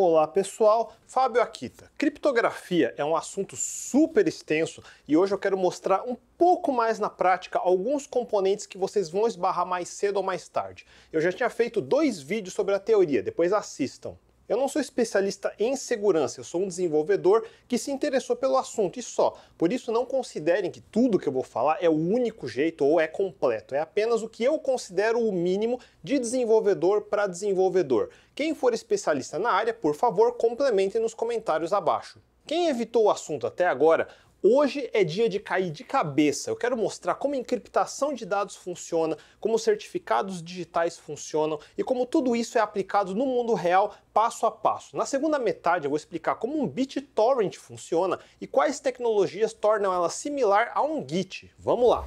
Olá pessoal, Fábio Akita. Criptografia é um assunto super extenso e hoje eu quero mostrar um pouco mais na prática alguns componentes que vocês vão esbarrar mais cedo ou mais tarde. Eu já tinha feito dois vídeos sobre a teoria, depois assistam. Eu não sou especialista em segurança, eu sou um desenvolvedor que se interessou pelo assunto e só. Por isso, não considerem que tudo que eu vou falar é o único jeito ou é completo. É apenas o que eu considero o mínimo de desenvolvedor para desenvolvedor. Quem for especialista na área, por favor, complementem nos comentários abaixo. Quem evitou o assunto até agora Hoje é dia de cair de cabeça. Eu quero mostrar como encriptação de dados funciona, como certificados digitais funcionam e como tudo isso é aplicado no mundo real passo a passo. Na segunda metade eu vou explicar como um BitTorrent funciona e quais tecnologias tornam ela similar a um Git. Vamos lá.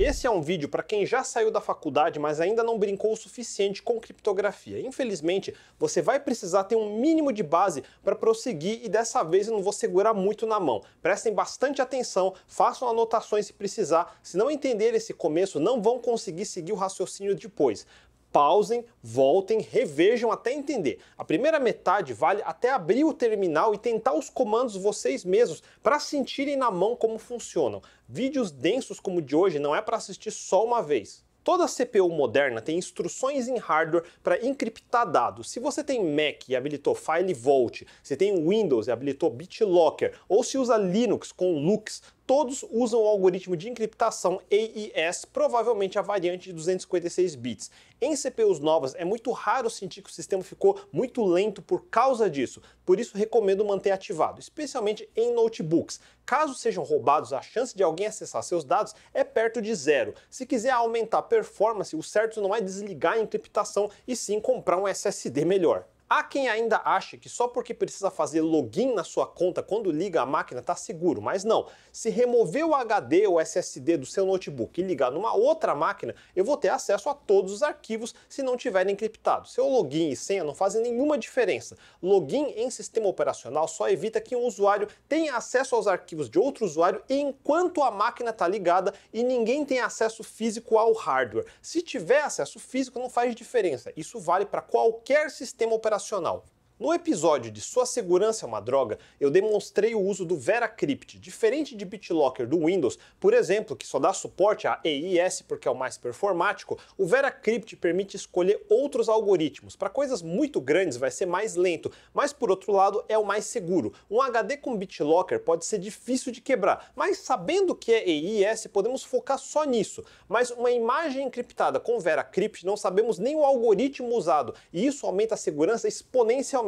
Esse é um vídeo para quem já saiu da faculdade, mas ainda não brincou o suficiente com criptografia. Infelizmente, você vai precisar ter um mínimo de base para prosseguir e dessa vez eu não vou segurar muito na mão. Prestem bastante atenção, façam anotações se precisar. Se não entender esse começo, não vão conseguir seguir o raciocínio depois pausem, voltem, revejam até entender. A primeira metade vale até abrir o terminal e tentar os comandos vocês mesmos para sentirem na mão como funcionam. Vídeos densos como o de hoje não é para assistir só uma vez. Toda CPU moderna tem instruções em hardware para encriptar dados. Se você tem Mac e habilitou FileVault, se tem Windows e habilitou BitLocker, ou se usa Linux com Lux, todos usam o algoritmo de encriptação AES, provavelmente a variante de 256 bits. Em CPUs novas, é muito raro sentir que o sistema ficou muito lento por causa disso, por isso recomendo manter ativado, especialmente em notebooks. Caso sejam roubados, a chance de alguém acessar seus dados é perto de zero. Se quiser aumentar a performance, o certo não é desligar a encriptação e sim comprar um SSD melhor. Há quem ainda ache que só porque precisa fazer login na sua conta quando liga a máquina está seguro, mas não. Se remover o HD ou SSD do seu notebook e ligar numa outra máquina, eu vou ter acesso a todos os arquivos se não tiverem encriptado. Seu login e senha não fazem nenhuma diferença. Login em sistema operacional só evita que um usuário tenha acesso aos arquivos de outro usuário enquanto a máquina está ligada e ninguém tem acesso físico ao hardware. Se tiver acesso físico, não faz diferença. Isso vale para qualquer sistema operacional operacional. No episódio de Sua Segurança é uma Droga, eu demonstrei o uso do VeraCrypt, diferente de BitLocker do Windows, por exemplo, que só dá suporte a EIS porque é o mais performático, o VeraCrypt permite escolher outros algoritmos. Para coisas muito grandes vai ser mais lento, mas por outro lado é o mais seguro. Um HD com BitLocker pode ser difícil de quebrar, mas sabendo que é EIS podemos focar só nisso. Mas uma imagem encriptada com VeraCrypt não sabemos nem o algoritmo usado, e isso aumenta a segurança exponencialmente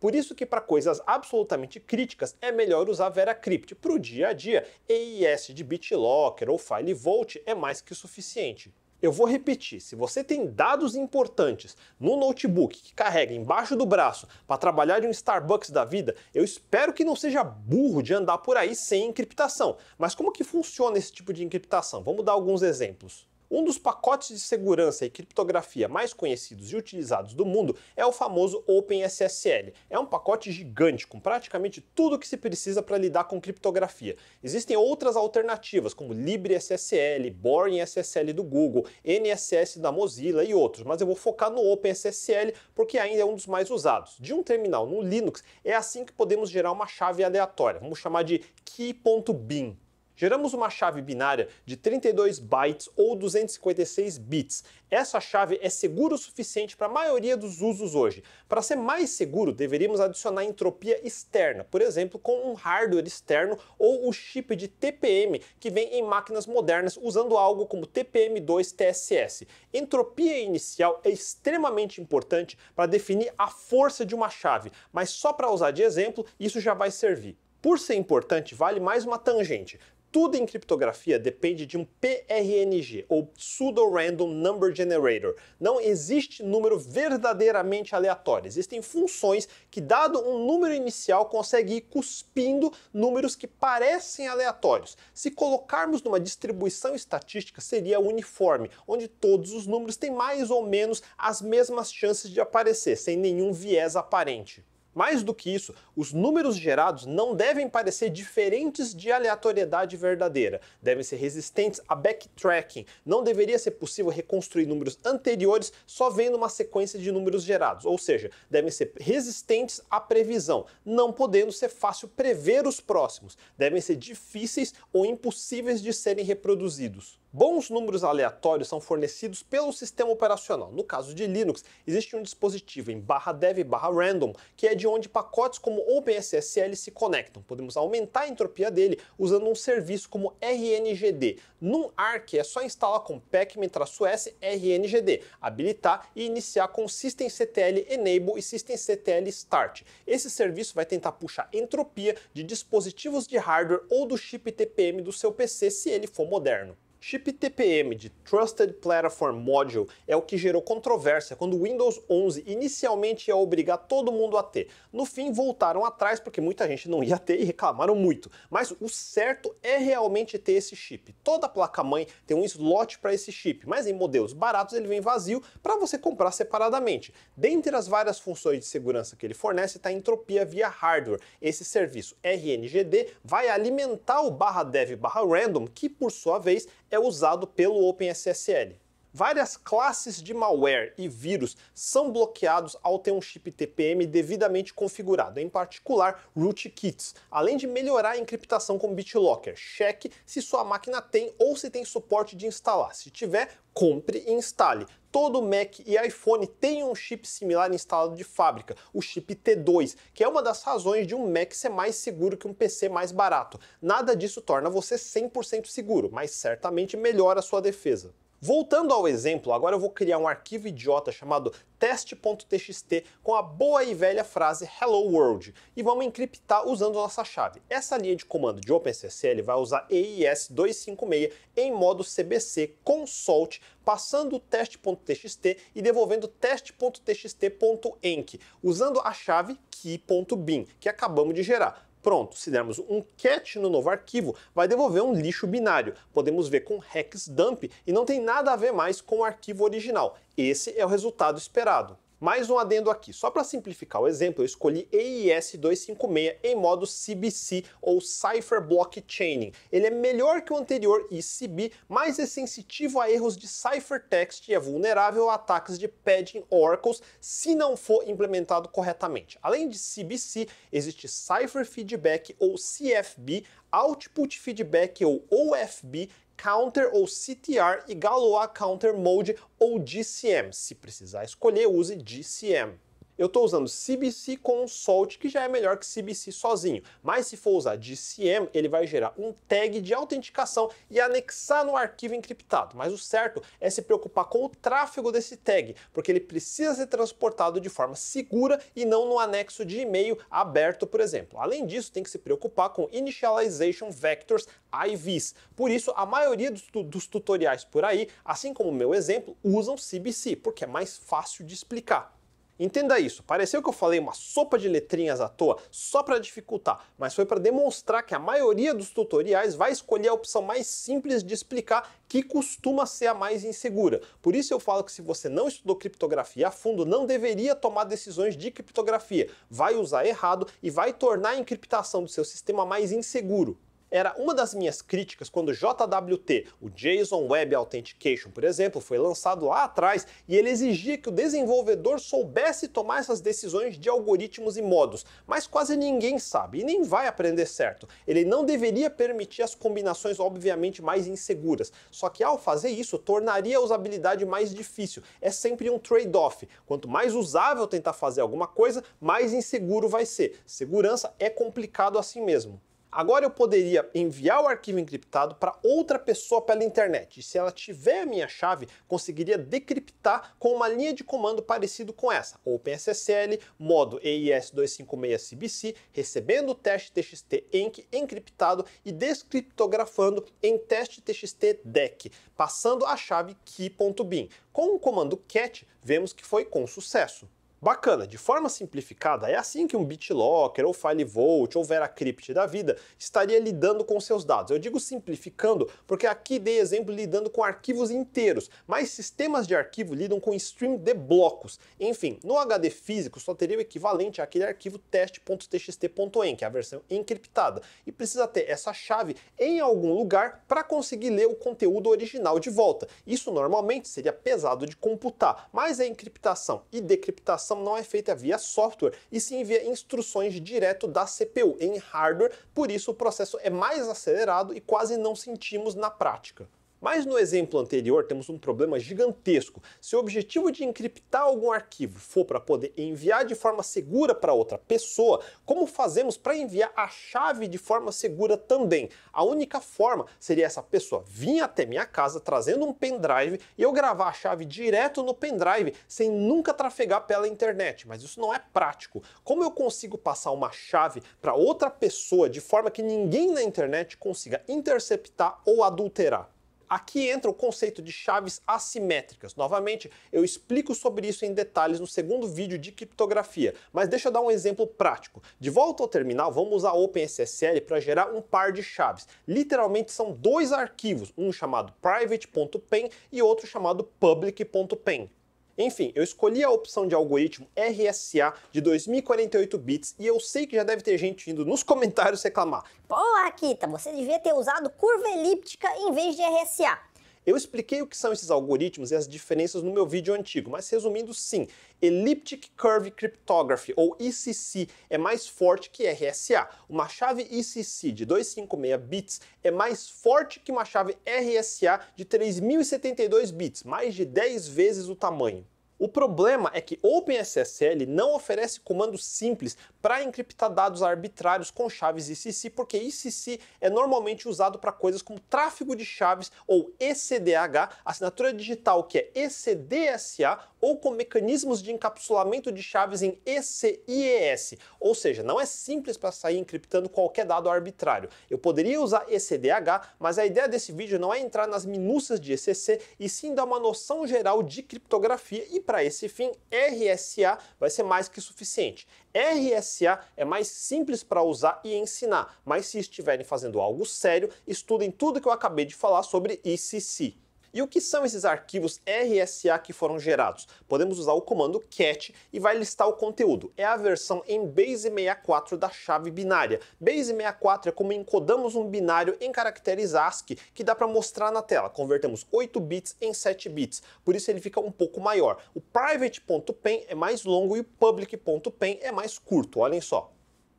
por isso que para coisas absolutamente críticas é melhor usar VeraCrypt. Para o dia a dia, EIS de BitLocker ou FileVault é mais que suficiente. Eu vou repetir: se você tem dados importantes no notebook que carrega embaixo do braço para trabalhar de um Starbucks da vida, eu espero que não seja burro de andar por aí sem encriptação. Mas como que funciona esse tipo de encriptação? Vamos dar alguns exemplos. Um dos pacotes de segurança e criptografia mais conhecidos e utilizados do mundo é o famoso OpenSSL. É um pacote gigante com praticamente tudo o que se precisa para lidar com criptografia. Existem outras alternativas como LibreSSL, BoringSSL do Google, NSS da Mozilla e outros, mas eu vou focar no OpenSSL porque ainda é um dos mais usados. De um terminal no Linux é assim que podemos gerar uma chave aleatória, vamos chamar de key.bin. Geramos uma chave binária de 32 bytes ou 256 bits. Essa chave é segura o suficiente para a maioria dos usos hoje. Para ser mais seguro, deveríamos adicionar entropia externa, por exemplo, com um hardware externo ou o chip de TPM que vem em máquinas modernas usando algo como TPM2 TSS. Entropia inicial é extremamente importante para definir a força de uma chave, mas só para usar de exemplo, isso já vai servir. Por ser importante, vale mais uma tangente. Tudo em criptografia depende de um PRNG, ou Pseudo Random Number Generator. Não existe número verdadeiramente aleatório. Existem funções que, dado um número inicial, conseguem ir cuspindo números que parecem aleatórios. Se colocarmos numa distribuição estatística, seria uniforme, onde todos os números têm mais ou menos as mesmas chances de aparecer, sem nenhum viés aparente. Mais do que isso, os números gerados não devem parecer diferentes de aleatoriedade verdadeira, devem ser resistentes a backtracking. Não deveria ser possível reconstruir números anteriores só vendo uma sequência de números gerados, ou seja, devem ser resistentes à previsão, não podendo ser fácil prever os próximos, devem ser difíceis ou impossíveis de serem reproduzidos. Bons números aleatórios são fornecidos pelo sistema operacional. No caso de Linux, existe um dispositivo em barra dev barra random, que é de onde pacotes como OpenSSL se conectam. Podemos aumentar a entropia dele usando um serviço como RNGD. Num ARC é só instalar com pacman-s RNGD, habilitar e iniciar com systemctl enable e systemctl start. Esse serviço vai tentar puxar entropia de dispositivos de hardware ou do chip TPM do seu PC se ele for moderno chip TPM de Trusted Platform Module é o que gerou controvérsia quando o Windows 11 inicialmente ia obrigar todo mundo a ter. No fim, voltaram atrás porque muita gente não ia ter e reclamaram muito. Mas o certo é realmente ter esse chip. Toda placa-mãe tem um slot para esse chip, mas em modelos baratos ele vem vazio para você comprar separadamente. Dentre as várias funções de segurança que ele fornece está a entropia via hardware. Esse serviço RNGD vai alimentar o barra dev barra random, que por sua vez é usado pelo OpenSSL. Várias classes de malware e vírus são bloqueados ao ter um chip TPM devidamente configurado, em particular rootkits, além de melhorar a encriptação com BitLocker. Cheque se sua máquina tem ou se tem suporte de instalar. Se tiver, compre e instale. Todo Mac e iPhone tem um chip similar instalado de fábrica, o chip T2, que é uma das razões de um Mac ser mais seguro que um PC mais barato. Nada disso torna você 100% seguro, mas certamente melhora a sua defesa. Voltando ao exemplo, agora eu vou criar um arquivo idiota chamado teste.txt com a boa e velha frase Hello World e vamos encriptar usando nossa chave. Essa linha de comando de OpenCCL vai usar EIS 256 em modo CBC com salt, passando o teste.txt e devolvendo teste.txt.enc, usando a chave key.bin que acabamos de gerar. Pronto, se dermos um cat no novo arquivo, vai devolver um lixo binário. Podemos ver com hex dump e não tem nada a ver mais com o arquivo original. Esse é o resultado esperado. Mais um adendo aqui, só para simplificar o exemplo, eu escolhi EIS-256 em modo CBC ou Cipher Blockchaining. Ele é melhor que o anterior ECB, mas é sensitivo a erros de ciphertext e é vulnerável a ataques de padding oracles se não for implementado corretamente. Além de CBC, existe Cipher Feedback ou CFB, Output Feedback ou OFB, Counter ou CTR e Galois Counter Mode ou GCM. Se precisar escolher, use GCM eu estou usando CBC com um salt, que já é melhor que CBC sozinho. Mas se for usar DCM, ele vai gerar um tag de autenticação e anexar no arquivo encriptado. Mas o certo é se preocupar com o tráfego desse tag, porque ele precisa ser transportado de forma segura e não no anexo de e-mail aberto, por exemplo. Além disso, tem que se preocupar com Initialization Vectors IVs. Por isso, a maioria dos, dos tutoriais por aí, assim como o meu exemplo, usam CBC, porque é mais fácil de explicar. Entenda isso, pareceu que eu falei uma sopa de letrinhas à toa só para dificultar, mas foi para demonstrar que a maioria dos tutoriais vai escolher a opção mais simples de explicar, que costuma ser a mais insegura. Por isso eu falo que se você não estudou criptografia a fundo, não deveria tomar decisões de criptografia, vai usar errado e vai tornar a encriptação do seu sistema mais inseguro. Era uma das minhas críticas quando o JWT, o JSON Web Authentication, por exemplo, foi lançado lá atrás e ele exigia que o desenvolvedor soubesse tomar essas decisões de algoritmos e modos, mas quase ninguém sabe e nem vai aprender certo. Ele não deveria permitir as combinações obviamente mais inseguras, só que ao fazer isso tornaria a usabilidade mais difícil. É sempre um trade-off. Quanto mais usável tentar fazer alguma coisa, mais inseguro vai ser. Segurança é complicado assim mesmo. Agora eu poderia enviar o arquivo encriptado para outra pessoa pela internet. E se ela tiver a minha chave, conseguiria decriptar com uma linha de comando parecido com essa: OpenSSL, modo EIS256CBC, recebendo o teste TXT ENC encriptado e descriptografando em teste TXT DEC, passando a chave key.bin. Com o comando cat, vemos que foi com sucesso. Bacana, de forma simplificada, é assim que um BitLocker, ou FileVault, ou VeraCrypt da vida estaria lidando com seus dados. Eu digo simplificando porque aqui dei exemplo lidando com arquivos inteiros, mas sistemas de arquivo lidam com stream de blocos. Enfim, no HD físico só teria o equivalente àquele arquivo test.txt.env, que é a versão encriptada, e precisa ter essa chave em algum lugar para conseguir ler o conteúdo original de volta. Isso normalmente seria pesado de computar, mas a encriptação e decriptação não é feita via software, e sim via instruções direto da CPU em hardware, por isso o processo é mais acelerado e quase não sentimos na prática. Mas no exemplo anterior temos um problema gigantesco. Se o objetivo de encriptar algum arquivo for para poder enviar de forma segura para outra pessoa, como fazemos para enviar a chave de forma segura também? A única forma seria essa pessoa vir até minha casa trazendo um pendrive e eu gravar a chave direto no pendrive sem nunca trafegar pela internet, mas isso não é prático. Como eu consigo passar uma chave para outra pessoa de forma que ninguém na internet consiga interceptar ou adulterar? Aqui entra o conceito de chaves assimétricas. Novamente, eu explico sobre isso em detalhes no segundo vídeo de criptografia, mas deixa eu dar um exemplo prático. De volta ao terminal, vamos usar OpenSSL para gerar um par de chaves. Literalmente são dois arquivos, um chamado private.pen e outro chamado public.pen. Enfim, eu escolhi a opção de algoritmo RSA de 2048 bits e eu sei que já deve ter gente indo nos comentários reclamar. Pô, Akita, você devia ter usado curva elíptica em vez de RSA. Eu expliquei o que são esses algoritmos e as diferenças no meu vídeo antigo, mas resumindo, sim, Elliptic Curve Cryptography, ou ECC, é mais forte que RSA. Uma chave ECC de 256 bits é mais forte que uma chave RSA de 3072 bits, mais de 10 vezes o tamanho. O problema é que OpenSSL não oferece comandos simples para encriptar dados arbitrários com chaves ICC, porque ICC é normalmente usado para coisas como tráfego de chaves ou ECDH, assinatura digital que é ECDSA, ou com mecanismos de encapsulamento de chaves em ECIES. Ou seja, não é simples para sair encriptando qualquer dado arbitrário. Eu poderia usar ECDH, mas a ideia desse vídeo não é entrar nas minúcias de ECC e sim dar uma noção geral de criptografia e para esse fim, RSA vai ser mais que suficiente. RSA é mais simples para usar e ensinar, mas se estiverem fazendo algo sério, estudem tudo que eu acabei de falar sobre ICC. E o que são esses arquivos RSA que foram gerados? Podemos usar o comando cat e vai listar o conteúdo. É a versão em base64 da chave binária. Base64 é como encodamos um binário em caracteres ASCII que dá para mostrar na tela. Convertemos 8 bits em 7 bits, por isso ele fica um pouco maior. O private.pen é mais longo e o public.pen é mais curto, olhem só.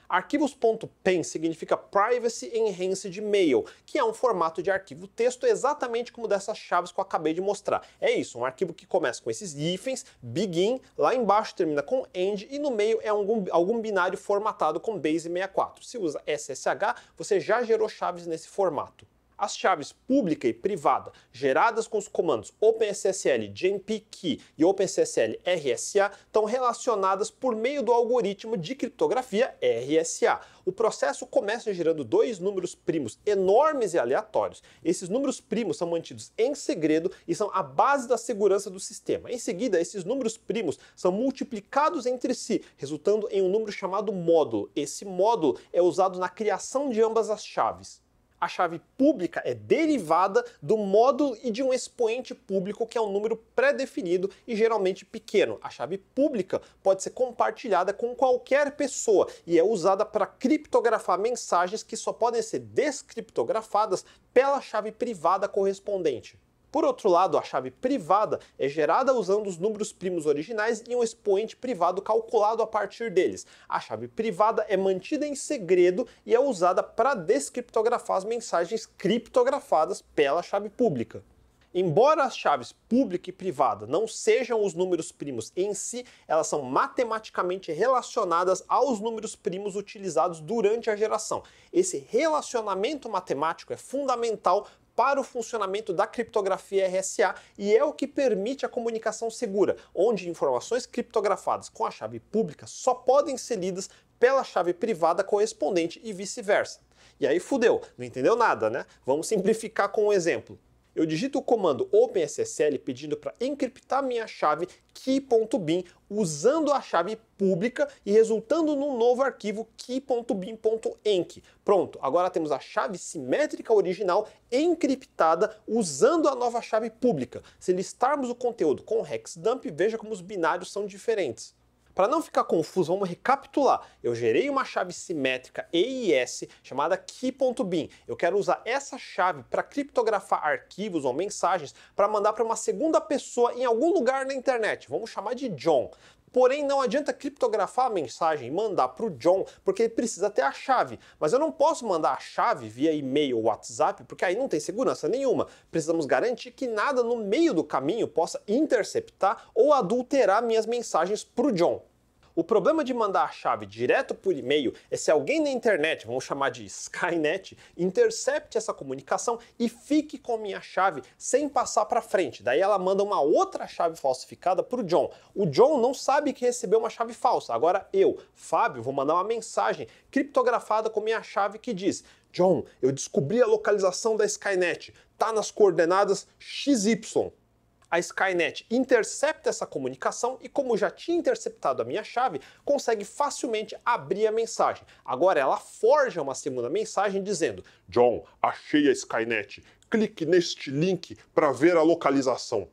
Arquivos.pen significa Privacy Enhanced Mail, que é um formato de arquivo texto exatamente como dessas chaves que eu acabei de mostrar. É isso, um arquivo que começa com esses hífens, begin, lá embaixo termina com end e no meio é algum, algum binário formatado com base64. Se usa SSH, você já gerou chaves nesse formato. As chaves pública e privada geradas com os comandos OpenSSL JMP-Key e OpenSSL RSA estão relacionadas por meio do algoritmo de criptografia RSA. O processo começa gerando dois números primos enormes e aleatórios. Esses números primos são mantidos em segredo e são a base da segurança do sistema. Em seguida, esses números primos são multiplicados entre si, resultando em um número chamado módulo. Esse módulo é usado na criação de ambas as chaves a chave pública é derivada do módulo e de um expoente público, que é um número pré-definido e geralmente pequeno. A chave pública pode ser compartilhada com qualquer pessoa e é usada para criptografar mensagens que só podem ser descriptografadas pela chave privada correspondente. Por outro lado, a chave privada é gerada usando os números primos originais e um expoente privado calculado a partir deles. A chave privada é mantida em segredo e é usada para descriptografar as mensagens criptografadas pela chave pública. Embora as chaves pública e privada não sejam os números primos em si, elas são matematicamente relacionadas aos números primos utilizados durante a geração. Esse relacionamento matemático é fundamental para o funcionamento da criptografia RSA e é o que permite a comunicação segura, onde informações criptografadas com a chave pública só podem ser lidas pela chave privada correspondente e vice-versa. E aí fudeu, não entendeu nada, né? Vamos simplificar com um exemplo eu digito o comando OpenSSL pedindo para encriptar minha chave key.bin usando a chave pública e resultando num novo arquivo key.bin.enc. Pronto, agora temos a chave simétrica original encriptada usando a nova chave pública. Se listarmos o conteúdo com o hexdump, veja como os binários são diferentes. Para não ficar confuso, vamos recapitular. Eu gerei uma chave simétrica EIS chamada key.bin. Eu quero usar essa chave para criptografar arquivos ou mensagens para mandar para uma segunda pessoa em algum lugar na internet. Vamos chamar de John. Porém, não adianta criptografar a mensagem e mandar para o John, porque ele precisa ter a chave. Mas eu não posso mandar a chave via e-mail ou WhatsApp, porque aí não tem segurança nenhuma. Precisamos garantir que nada no meio do caminho possa interceptar ou adulterar minhas mensagens para o John. O problema de mandar a chave direto por e-mail é se alguém na internet, vamos chamar de Skynet, intercepte essa comunicação e fique com minha chave sem passar para frente. Daí ela manda uma outra chave falsificada para o John. O John não sabe que recebeu uma chave falsa. Agora eu, Fábio, vou mandar uma mensagem criptografada com minha chave que diz: John, eu descobri a localização da Skynet. Tá nas coordenadas XY. A Skynet intercepta essa comunicação e, como já tinha interceptado a minha chave, consegue facilmente abrir a mensagem. Agora ela forja uma segunda mensagem dizendo: John, achei a Skynet. Clique neste link para ver a localização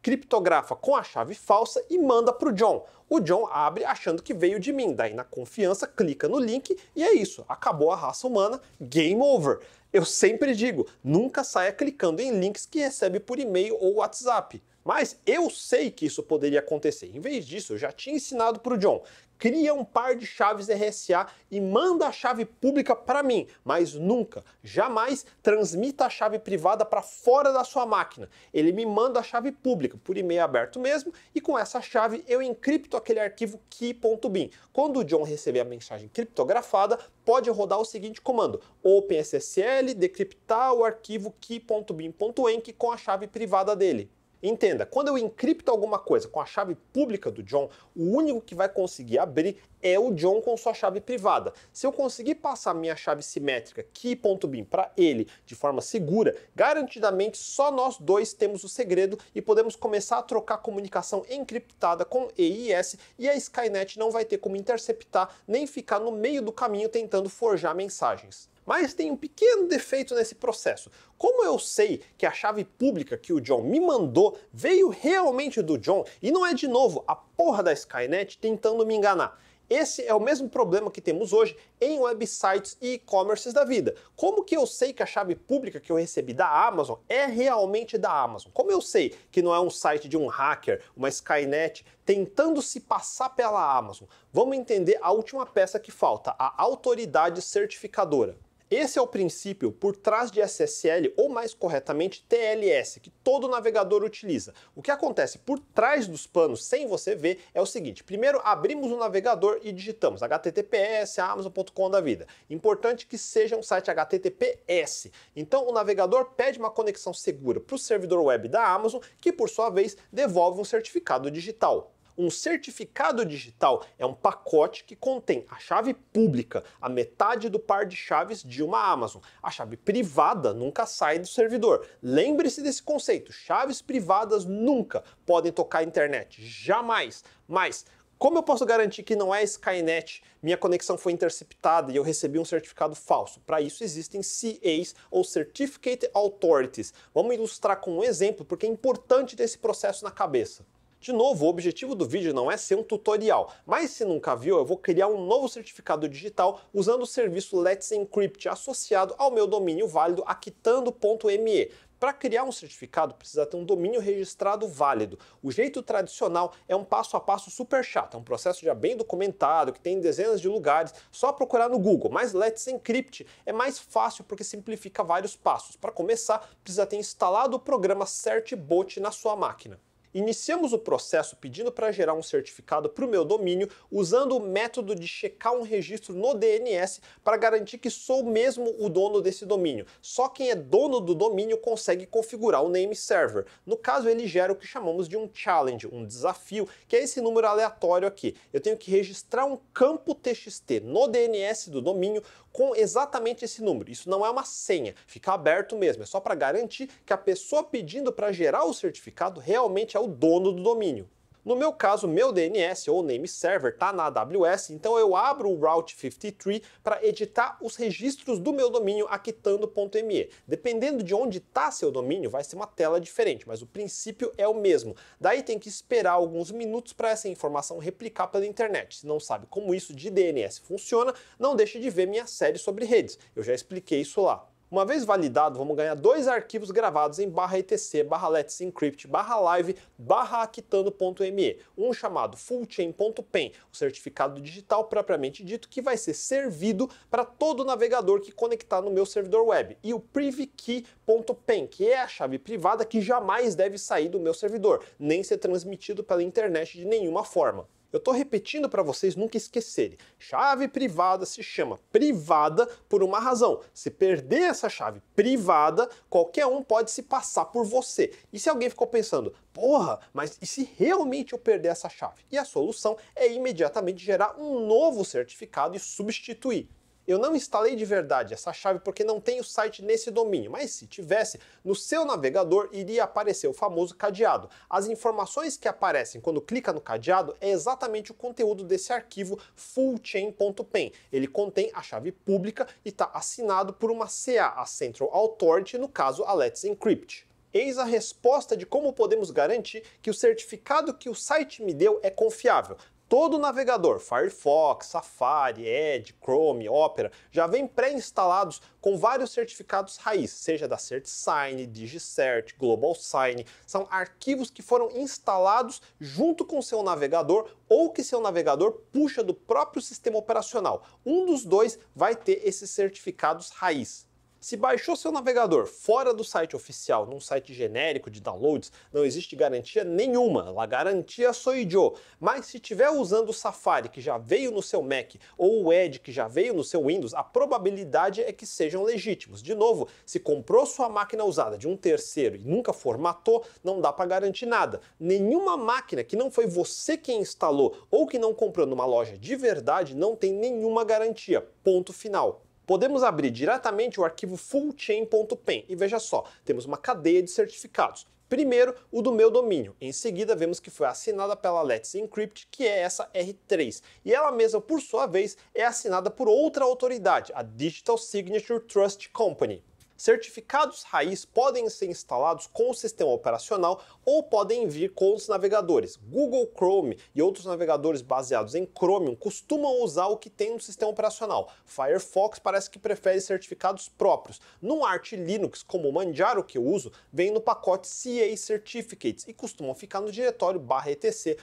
criptografa com a chave falsa e manda para o John. O John abre achando que veio de mim, daí na confiança clica no link e é isso, acabou a raça humana, game over. Eu sempre digo, nunca saia clicando em links que recebe por e-mail ou WhatsApp. Mas eu sei que isso poderia acontecer. Em vez disso, eu já tinha ensinado para o John. Cria um par de chaves RSA e manda a chave pública para mim, mas nunca, jamais transmita a chave privada para fora da sua máquina. Ele me manda a chave pública por e-mail aberto mesmo e com essa chave eu encripto aquele arquivo key.bin. Quando o John receber a mensagem criptografada, pode rodar o seguinte comando: OpenSSL decriptar o arquivo key.bin.enc com a chave privada dele. Entenda, quando eu encripto alguma coisa com a chave pública do John, o único que vai conseguir abrir é o John com sua chave privada. Se eu conseguir passar minha chave simétrica key.bin para ele de forma segura, garantidamente só nós dois temos o segredo e podemos começar a trocar comunicação encriptada com EIS e a Skynet não vai ter como interceptar nem ficar no meio do caminho tentando forjar mensagens. Mas tem um pequeno defeito nesse processo. Como eu sei que a chave pública que o John me mandou veio realmente do John e não é de novo a porra da Skynet tentando me enganar? Esse é o mesmo problema que temos hoje em websites e e-commerces da vida. Como que eu sei que a chave pública que eu recebi da Amazon é realmente da Amazon? Como eu sei que não é um site de um hacker, uma Skynet tentando se passar pela Amazon? Vamos entender a última peça que falta, a autoridade certificadora. Esse é o princípio por trás de SSL, ou mais corretamente TLS, que todo navegador utiliza. O que acontece por trás dos panos, sem você ver, é o seguinte: primeiro abrimos o um navegador e digitamos https amazon.com da vida. Importante que seja um site https. Então o navegador pede uma conexão segura para o servidor web da Amazon, que por sua vez devolve um certificado digital. Um certificado digital é um pacote que contém a chave pública, a metade do par de chaves de uma Amazon. A chave privada nunca sai do servidor. Lembre-se desse conceito: chaves privadas nunca podem tocar a internet, jamais. Mas como eu posso garantir que não é Skynet? Minha conexão foi interceptada e eu recebi um certificado falso. Para isso existem CAs ou Certificate Authorities. Vamos ilustrar com um exemplo porque é importante ter esse processo na cabeça. De novo, o objetivo do vídeo não é ser um tutorial, mas se nunca viu, eu vou criar um novo certificado digital usando o serviço Let's Encrypt associado ao meu domínio válido aquitando.me. Para criar um certificado, precisa ter um domínio registrado válido. O jeito tradicional é um passo a passo super chato, é um processo já bem documentado, que tem em dezenas de lugares, só procurar no Google. Mas Let's Encrypt é mais fácil porque simplifica vários passos. Para começar, precisa ter instalado o programa CertBot na sua máquina. Iniciamos o processo pedindo para gerar um certificado para o meu domínio usando o método de checar um registro no DNS para garantir que sou mesmo o dono desse domínio. Só quem é dono do domínio consegue configurar o name server. No caso, ele gera o que chamamos de um challenge, um desafio, que é esse número aleatório aqui. Eu tenho que registrar um campo TXT no DNS do domínio com exatamente esse número. Isso não é uma senha, fica aberto mesmo, é só para garantir que a pessoa pedindo para gerar o certificado realmente é é o dono do domínio. No meu caso, meu DNS ou name server está na AWS, então eu abro o Route 53 para editar os registros do meu domínio aquitando.me. Dependendo de onde está seu domínio, vai ser uma tela diferente, mas o princípio é o mesmo. Daí tem que esperar alguns minutos para essa informação replicar pela internet. Se não sabe como isso de DNS funciona, não deixe de ver minha série sobre redes. Eu já expliquei isso lá. Uma vez validado, vamos ganhar dois arquivos gravados em barra etc, barra let's encrypt, barra live, barra actando.me. Um chamado fullchain.pen, o certificado digital propriamente dito, que vai ser servido para todo navegador que conectar no meu servidor web. E o privkey.pen, que é a chave privada que jamais deve sair do meu servidor, nem ser transmitido pela internet de nenhuma forma. Eu estou repetindo para vocês nunca esquecerem. Chave privada se chama privada por uma razão. Se perder essa chave privada, qualquer um pode se passar por você. E se alguém ficou pensando, porra, mas e se realmente eu perder essa chave? E a solução é imediatamente gerar um novo certificado e substituir eu não instalei de verdade essa chave porque não tem o site nesse domínio, mas se tivesse, no seu navegador iria aparecer o famoso cadeado. As informações que aparecem quando clica no cadeado é exatamente o conteúdo desse arquivo fullchain.pen. Ele contém a chave pública e está assinado por uma CA, a Central Authority, no caso a Let's Encrypt. Eis a resposta de como podemos garantir que o certificado que o site me deu é confiável. Todo navegador, Firefox, Safari, Edge, Chrome, Opera, já vem pré-instalados com vários certificados raiz, seja da CertSign, DigiCert, GlobalSign. São arquivos que foram instalados junto com seu navegador ou que seu navegador puxa do próprio sistema operacional. Um dos dois vai ter esses certificados raiz. Se baixou seu navegador fora do site oficial, num site genérico de downloads, não existe garantia nenhuma, A garantia soijo. Mas se estiver usando o Safari que já veio no seu Mac ou o Edge que já veio no seu Windows, a probabilidade é que sejam legítimos. De novo, se comprou sua máquina usada de um terceiro e nunca formatou, não dá para garantir nada. Nenhuma máquina que não foi você quem instalou ou que não comprou numa loja de verdade não tem nenhuma garantia. Ponto final podemos abrir diretamente o arquivo fullchain.pem e veja só, temos uma cadeia de certificados. Primeiro, o do meu domínio. Em seguida, vemos que foi assinada pela Let's Encrypt, que é essa R3. E ela mesma, por sua vez, é assinada por outra autoridade, a Digital Signature Trust Company. Certificados raiz podem ser instalados com o sistema operacional ou podem vir com os navegadores. Google Chrome e outros navegadores baseados em Chromium costumam usar o que tem no sistema operacional. Firefox parece que prefere certificados próprios. No Arch Linux, como o Manjaro que eu uso, vem no pacote CA Certificates e costumam ficar no diretório etc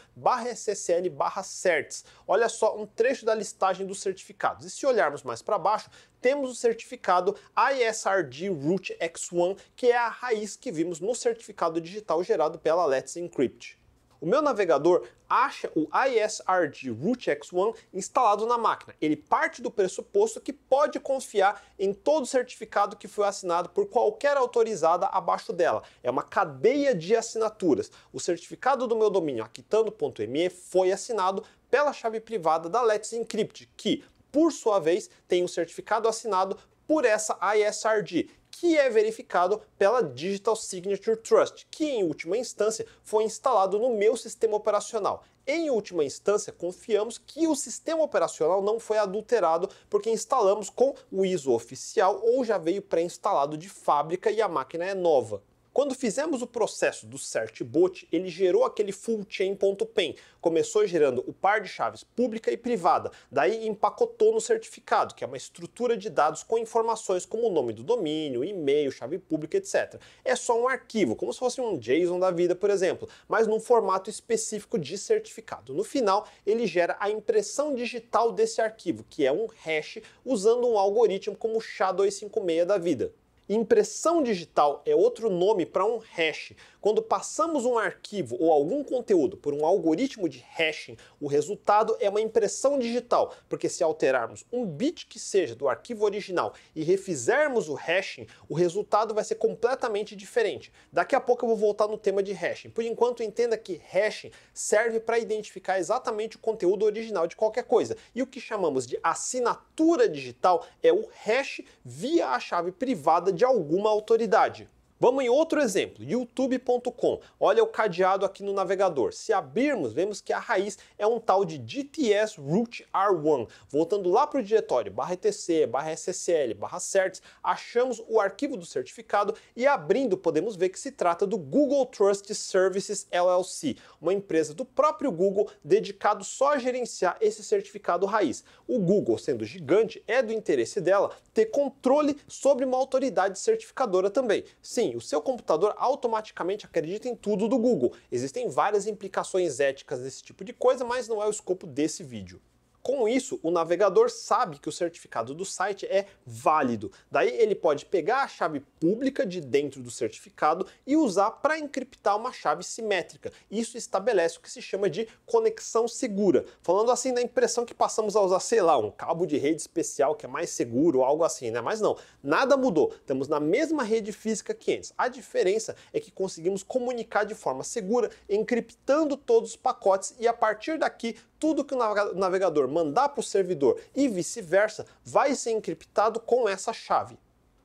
ssl certs. Olha só um trecho da listagem dos certificados. E se olharmos mais para baixo, temos o certificado ISRG Root X1, que é a raiz que vimos no certificado digital gerado pela Let's Encrypt. O meu navegador acha o ISRG Root X1 instalado na máquina. Ele parte do pressuposto que pode confiar em todo certificado que foi assinado por qualquer autorizada abaixo dela. É uma cadeia de assinaturas. O certificado do meu domínio aquitano.me foi assinado pela chave privada da Let's Encrypt, que por sua vez, tem um certificado assinado por essa ISRD, que é verificado pela Digital Signature Trust, que em última instância foi instalado no meu sistema operacional. Em última instância, confiamos que o sistema operacional não foi adulterado porque instalamos com o ISO oficial ou já veio pré-instalado de fábrica e a máquina é nova. Quando fizemos o processo do certbot, ele gerou aquele full chain.pen. Começou gerando o par de chaves pública e privada, daí empacotou no certificado, que é uma estrutura de dados com informações como o nome do domínio, e-mail, chave pública, etc. É só um arquivo, como se fosse um JSON da vida, por exemplo, mas num formato específico de certificado. No final, ele gera a impressão digital desse arquivo, que é um hash, usando um algoritmo como o SHA-256 da vida. Impressão digital é outro nome para um hash. Quando passamos um arquivo ou algum conteúdo por um algoritmo de hashing, o resultado é uma impressão digital, porque se alterarmos um bit que seja do arquivo original e refizermos o hashing, o resultado vai ser completamente diferente. Daqui a pouco eu vou voltar no tema de hashing. Por enquanto, entenda que hashing serve para identificar exatamente o conteúdo original de qualquer coisa. E o que chamamos de assinatura digital é o hash via a chave privada de alguma autoridade. Vamos em outro exemplo, youtube.com. Olha o cadeado aqui no navegador. Se abrirmos, vemos que a raiz é um tal de DTS root R1. Voltando lá para o diretório barra etc, barra SSL, barra certs, achamos o arquivo do certificado e abrindo podemos ver que se trata do Google Trust Services LLC, uma empresa do próprio Google dedicado só a gerenciar esse certificado raiz. O Google, sendo gigante, é do interesse dela ter controle sobre uma autoridade certificadora também. Sim, Sim, o seu computador automaticamente acredita em tudo do Google. Existem várias implicações éticas desse tipo de coisa, mas não é o escopo desse vídeo. Com isso, o navegador sabe que o certificado do site é válido. Daí ele pode pegar a chave pública de dentro do certificado e usar para encriptar uma chave simétrica. Isso estabelece o que se chama de conexão segura. Falando assim da impressão que passamos a usar, sei lá, um cabo de rede especial que é mais seguro, ou algo assim, né? Mas não, nada mudou. Estamos na mesma rede física que antes. A diferença é que conseguimos comunicar de forma segura, encriptando todos os pacotes e a partir daqui tudo que o navegador mandar para o servidor e vice-versa, vai ser encriptado com essa chave.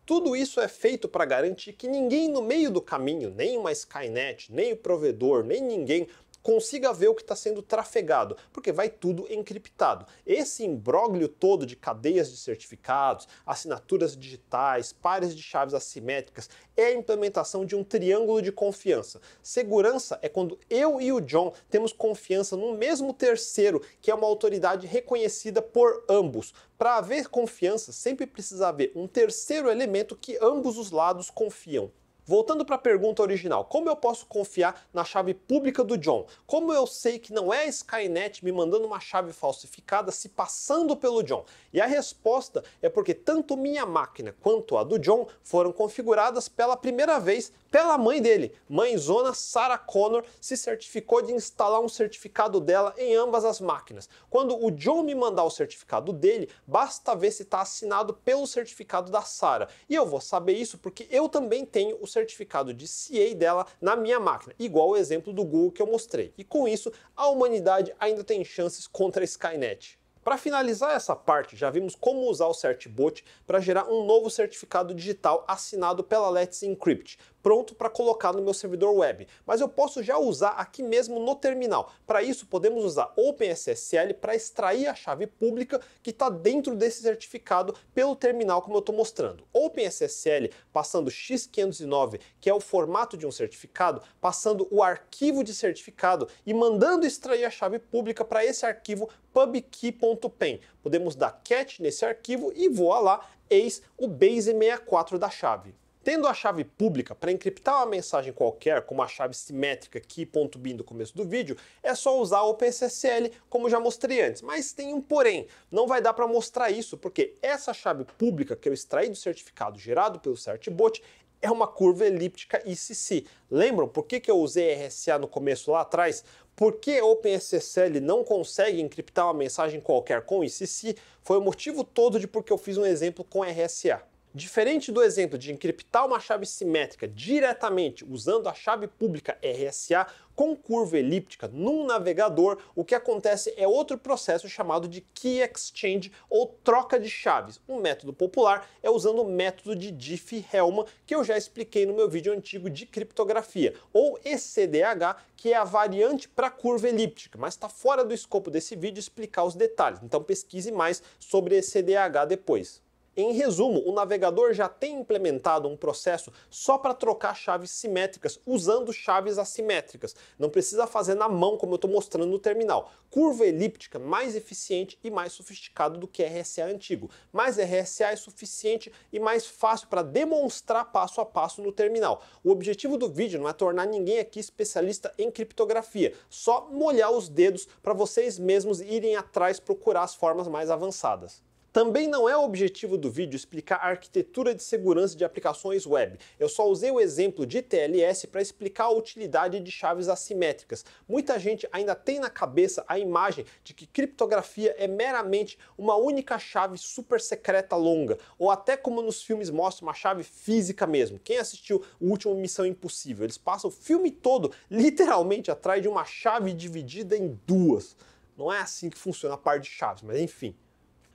Tudo isso é feito para garantir que ninguém no meio do caminho, nem uma Skynet, nem o provedor, nem ninguém, consiga ver o que está sendo trafegado, porque vai tudo encriptado. Esse imbróglio todo de cadeias de certificados, assinaturas digitais, pares de chaves assimétricas, é a implementação de um triângulo de confiança. Segurança é quando eu e o John temos confiança no mesmo terceiro, que é uma autoridade reconhecida por ambos. Para haver confiança, sempre precisa haver um terceiro elemento que ambos os lados confiam. Voltando para a pergunta original, como eu posso confiar na chave pública do John? Como eu sei que não é a Skynet me mandando uma chave falsificada se passando pelo John? E a resposta é porque tanto minha máquina quanto a do John foram configuradas pela primeira vez pela mãe dele. Mãe zona Sarah Connor se certificou de instalar um certificado dela em ambas as máquinas. Quando o John me mandar o certificado dele, basta ver se está assinado pelo certificado da Sarah. E eu vou saber isso porque eu também tenho o certificado certificado de CA dela na minha máquina, igual o exemplo do Google que eu mostrei. E com isso, a humanidade ainda tem chances contra a Skynet. Para finalizar essa parte, já vimos como usar o CertBot para gerar um novo certificado digital assinado pela Let's Encrypt, pronto para colocar no meu servidor web, mas eu posso já usar aqui mesmo no terminal. Para isso, podemos usar OpenSSL para extrair a chave pública que está dentro desse certificado pelo terminal, como eu estou mostrando. OpenSSL, passando X509, que é o formato de um certificado, passando o arquivo de certificado e mandando extrair a chave pública para esse arquivo pubkey.pen. Podemos dar cat nesse arquivo e voa lá, eis o base 64 da chave. Tendo a chave pública, para encriptar uma mensagem qualquer, como a chave simétrica key.bin do começo do vídeo, é só usar o OpenSSL, como já mostrei antes. Mas tem um porém, não vai dar para mostrar isso, porque essa chave pública que eu extraí do certificado gerado pelo CertBot é uma curva elíptica ICC. Lembram por que, que eu usei RSA no começo lá atrás? Porque OpenSSL não consegue encriptar uma mensagem qualquer com ICC foi o motivo todo de porque eu fiz um exemplo com RSA. Diferente do exemplo de encriptar uma chave simétrica diretamente usando a chave pública RSA com curva elíptica num navegador, o que acontece é outro processo chamado de key exchange ou troca de chaves. Um método popular é usando o método de Diffie-Hellman, que eu já expliquei no meu vídeo antigo de criptografia, ou ECDH, que é a variante para curva elíptica, mas está fora do escopo desse vídeo explicar os detalhes. Então pesquise mais sobre ECDH depois. Em resumo, o navegador já tem implementado um processo só para trocar chaves simétricas usando chaves assimétricas. Não precisa fazer na mão como eu estou mostrando no terminal. Curva elíptica mais eficiente e mais sofisticado do que RSA antigo, mas RSA é suficiente e mais fácil para demonstrar passo a passo no terminal. O objetivo do vídeo não é tornar ninguém aqui especialista em criptografia, só molhar os dedos para vocês mesmos irem atrás procurar as formas mais avançadas. Também não é o objetivo do vídeo explicar a arquitetura de segurança de aplicações web. Eu só usei o exemplo de TLS para explicar a utilidade de chaves assimétricas. Muita gente ainda tem na cabeça a imagem de que criptografia é meramente uma única chave super secreta longa, ou até como nos filmes mostra uma chave física mesmo. Quem assistiu o último Missão Impossível, eles passam o filme todo literalmente atrás de uma chave dividida em duas. Não é assim que funciona a parte de chaves, mas enfim.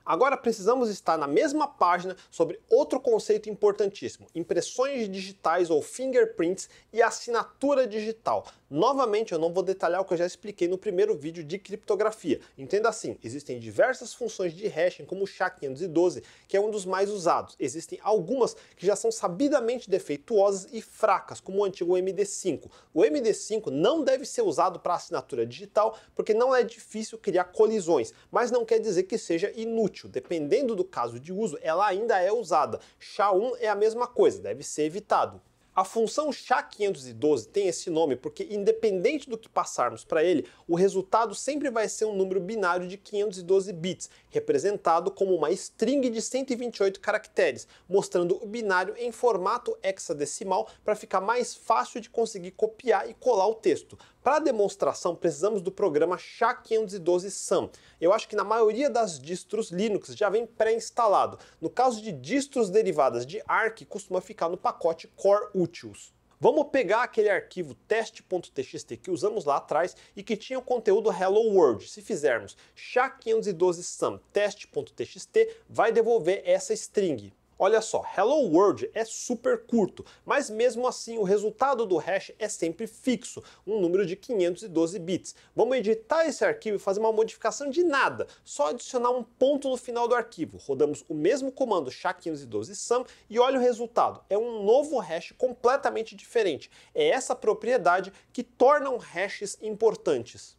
Agora precisamos estar na mesma página sobre outro conceito importantíssimo: impressões digitais ou fingerprints e assinatura digital. Novamente, eu não vou detalhar o que eu já expliquei no primeiro vídeo de criptografia. Entenda assim, existem diversas funções de hashing, como o SHA-512, que é um dos mais usados. Existem algumas que já são sabidamente defeituosas e fracas, como o antigo MD5. O MD5 não deve ser usado para assinatura digital, porque não é difícil criar colisões, mas não quer dizer que seja inútil. Dependendo do caso de uso, ela ainda é usada. SHA-1 é a mesma coisa, deve ser evitado. A função SHA-512 tem esse nome porque, independente do que passarmos para ele, o resultado sempre vai ser um número binário de 512 bits, representado como uma string de 128 caracteres, mostrando o binário em formato hexadecimal para ficar mais fácil de conseguir copiar e colar o texto. Para demonstração, precisamos do programa SHA-512 SAM. Eu acho que na maioria das distros Linux já vem pré-instalado. No caso de distros derivadas de ARC, costuma ficar no pacote Core Utils. Vamos pegar aquele arquivo test.txt que usamos lá atrás e que tinha o conteúdo Hello World. Se fizermos sha 512 sum test.txt, vai devolver essa string. Olha só, Hello World é super curto, mas mesmo assim o resultado do hash é sempre fixo, um número de 512 bits. Vamos editar esse arquivo e fazer uma modificação de nada, só adicionar um ponto no final do arquivo. Rodamos o mesmo comando SHA-512 SUM e olha o resultado, é um novo hash completamente diferente. É essa propriedade que torna hashes importantes.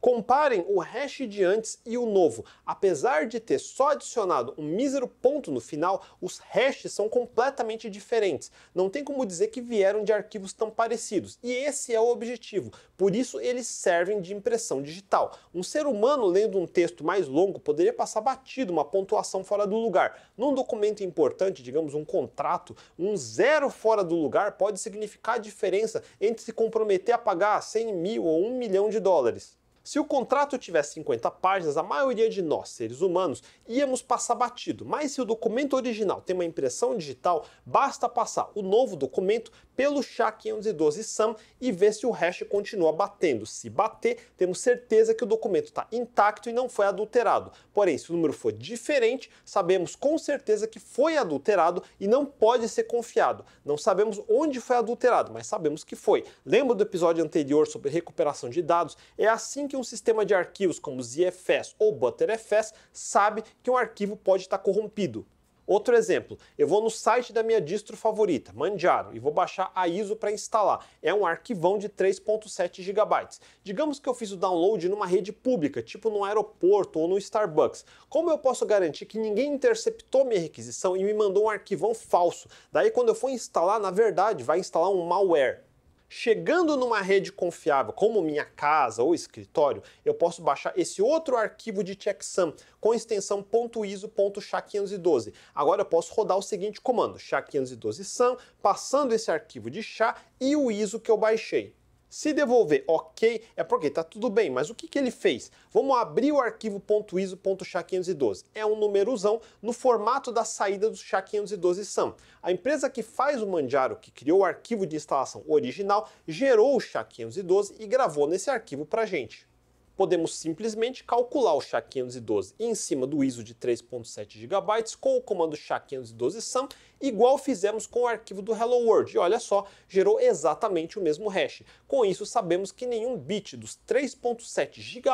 Comparem o hash de antes e o novo. Apesar de ter só adicionado um mísero ponto no final, os hashes são completamente diferentes. Não tem como dizer que vieram de arquivos tão parecidos. E esse é o objetivo. Por isso eles servem de impressão digital. Um ser humano lendo um texto mais longo poderia passar batido uma pontuação fora do lugar. Num documento importante, digamos um contrato, um zero fora do lugar pode significar a diferença entre se comprometer a pagar 100 mil ou 1 milhão de dólares. Se o contrato tivesse 50 páginas, a maioria de nós, seres humanos, íamos passar batido, mas se o documento original tem uma impressão digital, basta passar o novo documento pelo SHA-512 SAM e ver se o hash continua batendo. Se bater, temos certeza que o documento está intacto e não foi adulterado. Porém, se o número for diferente, sabemos com certeza que foi adulterado e não pode ser confiado. Não sabemos onde foi adulterado, mas sabemos que foi. Lembra do episódio anterior sobre recuperação de dados? É assim que um sistema de arquivos como ZFS ou ButterFS sabe que um arquivo pode estar corrompido. Outro exemplo, eu vou no site da minha distro favorita, Manjaro, e vou baixar a ISO para instalar. É um arquivão de 3.7 GB. Digamos que eu fiz o download numa rede pública, tipo no aeroporto ou no Starbucks. Como eu posso garantir que ninguém interceptou minha requisição e me mandou um arquivão falso? Daí quando eu for instalar, na verdade, vai instalar um malware. Chegando numa rede confiável, como minha casa ou escritório, eu posso baixar esse outro arquivo de checksum com extensão .iso.sha512. Agora eu posso rodar o seguinte comando: sha512 sum, passando esse arquivo de sha e o ISO que eu baixei. Se devolver ok, é porque está tudo bem, mas o que, que ele fez? Vamos abrir o arquivo .iso.sha512. É um numerozão no formato da saída do SHA-512 SAM. A empresa que faz o Manjaro, que criou o arquivo de instalação original, gerou o SHA-512 e gravou nesse arquivo para gente podemos simplesmente calcular o SHA-512 em cima do ISO de 3.7 GB com o comando SHA-512 SAM, igual fizemos com o arquivo do Hello World. E olha só, gerou exatamente o mesmo hash. Com isso, sabemos que nenhum bit dos 3.7 GB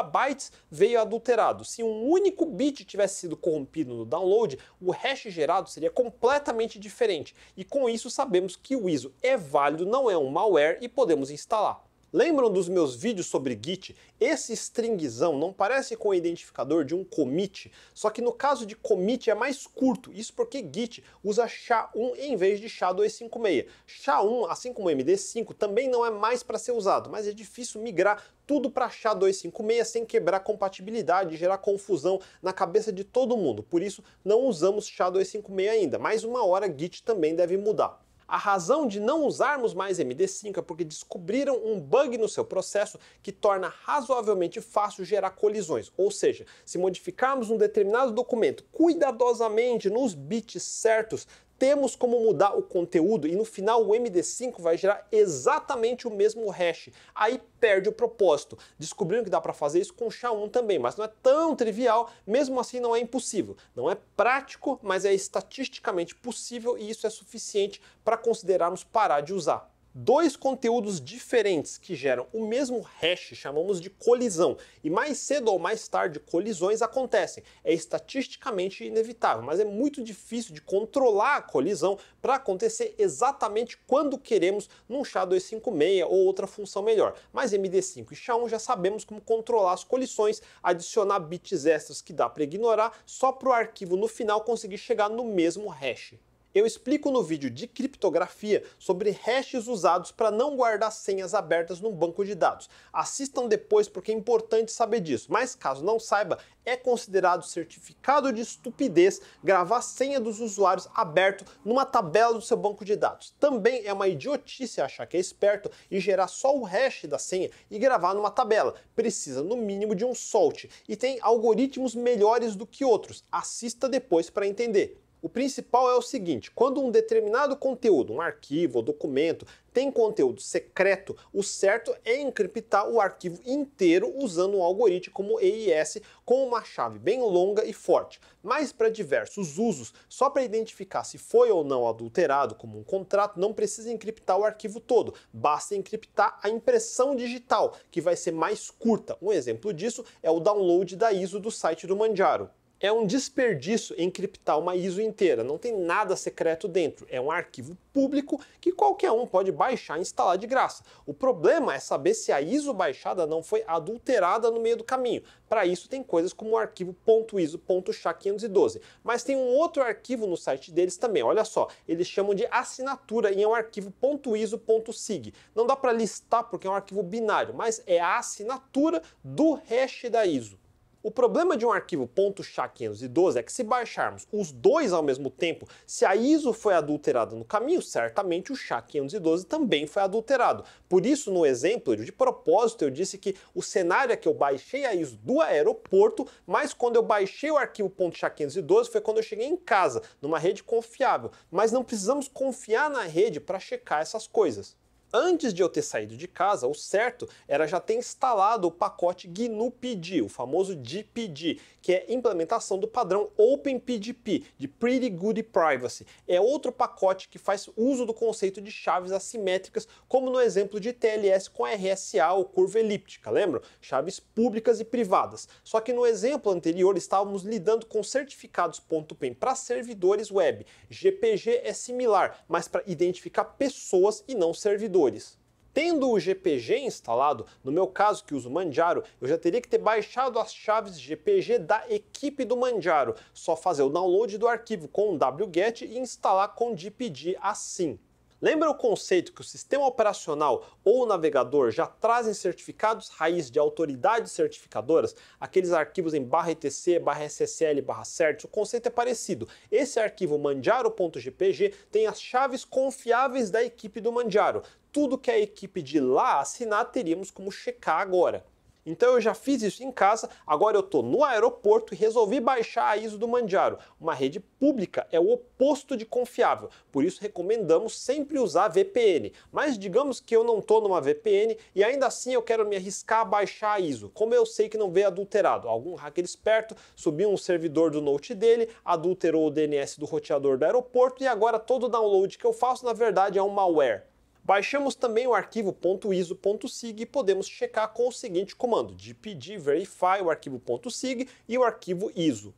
veio adulterado. Se um único bit tivesse sido corrompido no download, o hash gerado seria completamente diferente. E com isso, sabemos que o ISO é válido, não é um malware e podemos instalar. Lembram dos meus vídeos sobre Git? Esse stringzão não parece com o identificador de um commit, só que no caso de commit é mais curto, isso porque Git usa SHA-1 em vez de SHA-256. SHA-1, assim como MD5, também não é mais para ser usado, mas é difícil migrar tudo para SHA-256 sem quebrar compatibilidade e gerar confusão na cabeça de todo mundo. Por isso, não usamos SHA-256 ainda, mas uma hora Git também deve mudar. A razão de não usarmos mais MD5 é porque descobriram um bug no seu processo que torna razoavelmente fácil gerar colisões, ou seja, se modificarmos um determinado documento cuidadosamente nos bits certos, temos como mudar o conteúdo e no final o MD5 vai gerar exatamente o mesmo hash. Aí perde o propósito. Descobriram que dá para fazer isso com SHA-1 também, mas não é tão trivial, mesmo assim não é impossível. Não é prático, mas é estatisticamente possível e isso é suficiente para considerarmos parar de usar dois conteúdos diferentes que geram o mesmo hash chamamos de colisão. E mais cedo ou mais tarde, colisões acontecem. É estatisticamente inevitável, mas é muito difícil de controlar a colisão para acontecer exatamente quando queremos num SHA-256 ou outra função melhor. Mas MD5 e SHA-1 já sabemos como controlar as colisões, adicionar bits extras que dá para ignorar, só para o arquivo no final conseguir chegar no mesmo hash eu explico no vídeo de criptografia sobre hashes usados para não guardar senhas abertas num banco de dados. Assistam depois porque é importante saber disso, mas caso não saiba, é considerado certificado de estupidez gravar senha dos usuários aberto numa tabela do seu banco de dados. Também é uma idiotice achar que é esperto e gerar só o hash da senha e gravar numa tabela. Precisa no mínimo de um salt e tem algoritmos melhores do que outros. Assista depois para entender. O principal é o seguinte: quando um determinado conteúdo, um arquivo ou documento, tem conteúdo secreto, o certo é encriptar o arquivo inteiro usando um algoritmo como EIS com uma chave bem longa e forte, mas para diversos usos, só para identificar se foi ou não adulterado como um contrato, não precisa encriptar o arquivo todo, basta encriptar a impressão digital, que vai ser mais curta. Um exemplo disso é o download da ISO do site do Manjaro é um desperdício encriptar uma ISO inteira, não tem nada secreto dentro, é um arquivo público que qualquer um pode baixar e instalar de graça. O problema é saber se a ISO baixada não foi adulterada no meio do caminho. Para isso tem coisas como o arquivo .iso.sha512, mas tem um outro arquivo no site deles também. Olha só, eles chamam de assinatura e é um arquivo .iso.sig. Não dá para listar porque é um arquivo binário, mas é a assinatura do hash da ISO. O problema de um arquivo .sha512 é que se baixarmos os dois ao mesmo tempo, se a ISO foi adulterada no caminho, certamente o SHA-512 também foi adulterado. Por isso, no exemplo, de propósito, eu disse que o cenário é que eu baixei a ISO do aeroporto, mas quando eu baixei o arquivo .sha512 foi quando eu cheguei em casa, numa rede confiável. Mas não precisamos confiar na rede para checar essas coisas. Antes de eu ter saído de casa, o certo era já ter instalado o pacote GNU-PD, o famoso GPD, que é implementação do padrão OpenPGP, de Pretty Good Privacy. É outro pacote que faz uso do conceito de chaves assimétricas, como no exemplo de TLS com RSA ou curva elíptica, lembram? Chaves públicas e privadas. Só que no exemplo anterior estávamos lidando com certificados .pem para servidores web. GPG é similar, mas para identificar pessoas e não servidores cores. Tendo o GPG instalado, no meu caso que uso Manjaro, eu já teria que ter baixado as chaves GPG da equipe do Manjaro. Só fazer o download do arquivo com o wget e instalar com o dpd assim. Lembra o conceito que o sistema operacional ou o navegador já trazem certificados raiz de autoridades certificadoras? Aqueles arquivos em barra .etc, barra .ssl, barra .certs, o conceito é parecido. Esse arquivo manjaro.gpg tem as chaves confiáveis da equipe do Manjaro. Tudo que a equipe de lá assinar teríamos como checar agora. Então eu já fiz isso em casa, agora eu estou no aeroporto e resolvi baixar a ISO do Mandiaro. Uma rede pública é o oposto de confiável, por isso recomendamos sempre usar VPN. Mas digamos que eu não estou numa VPN e ainda assim eu quero me arriscar a baixar a ISO. Como eu sei que não veio adulterado? Algum hacker esperto subiu um servidor do Note dele, adulterou o DNS do roteador do aeroporto e agora todo download que eu faço na verdade é um malware. Baixamos também o arquivo .iso.sig e podemos checar com o seguinte comando: de verify o arquivo .sig e o arquivo ISO.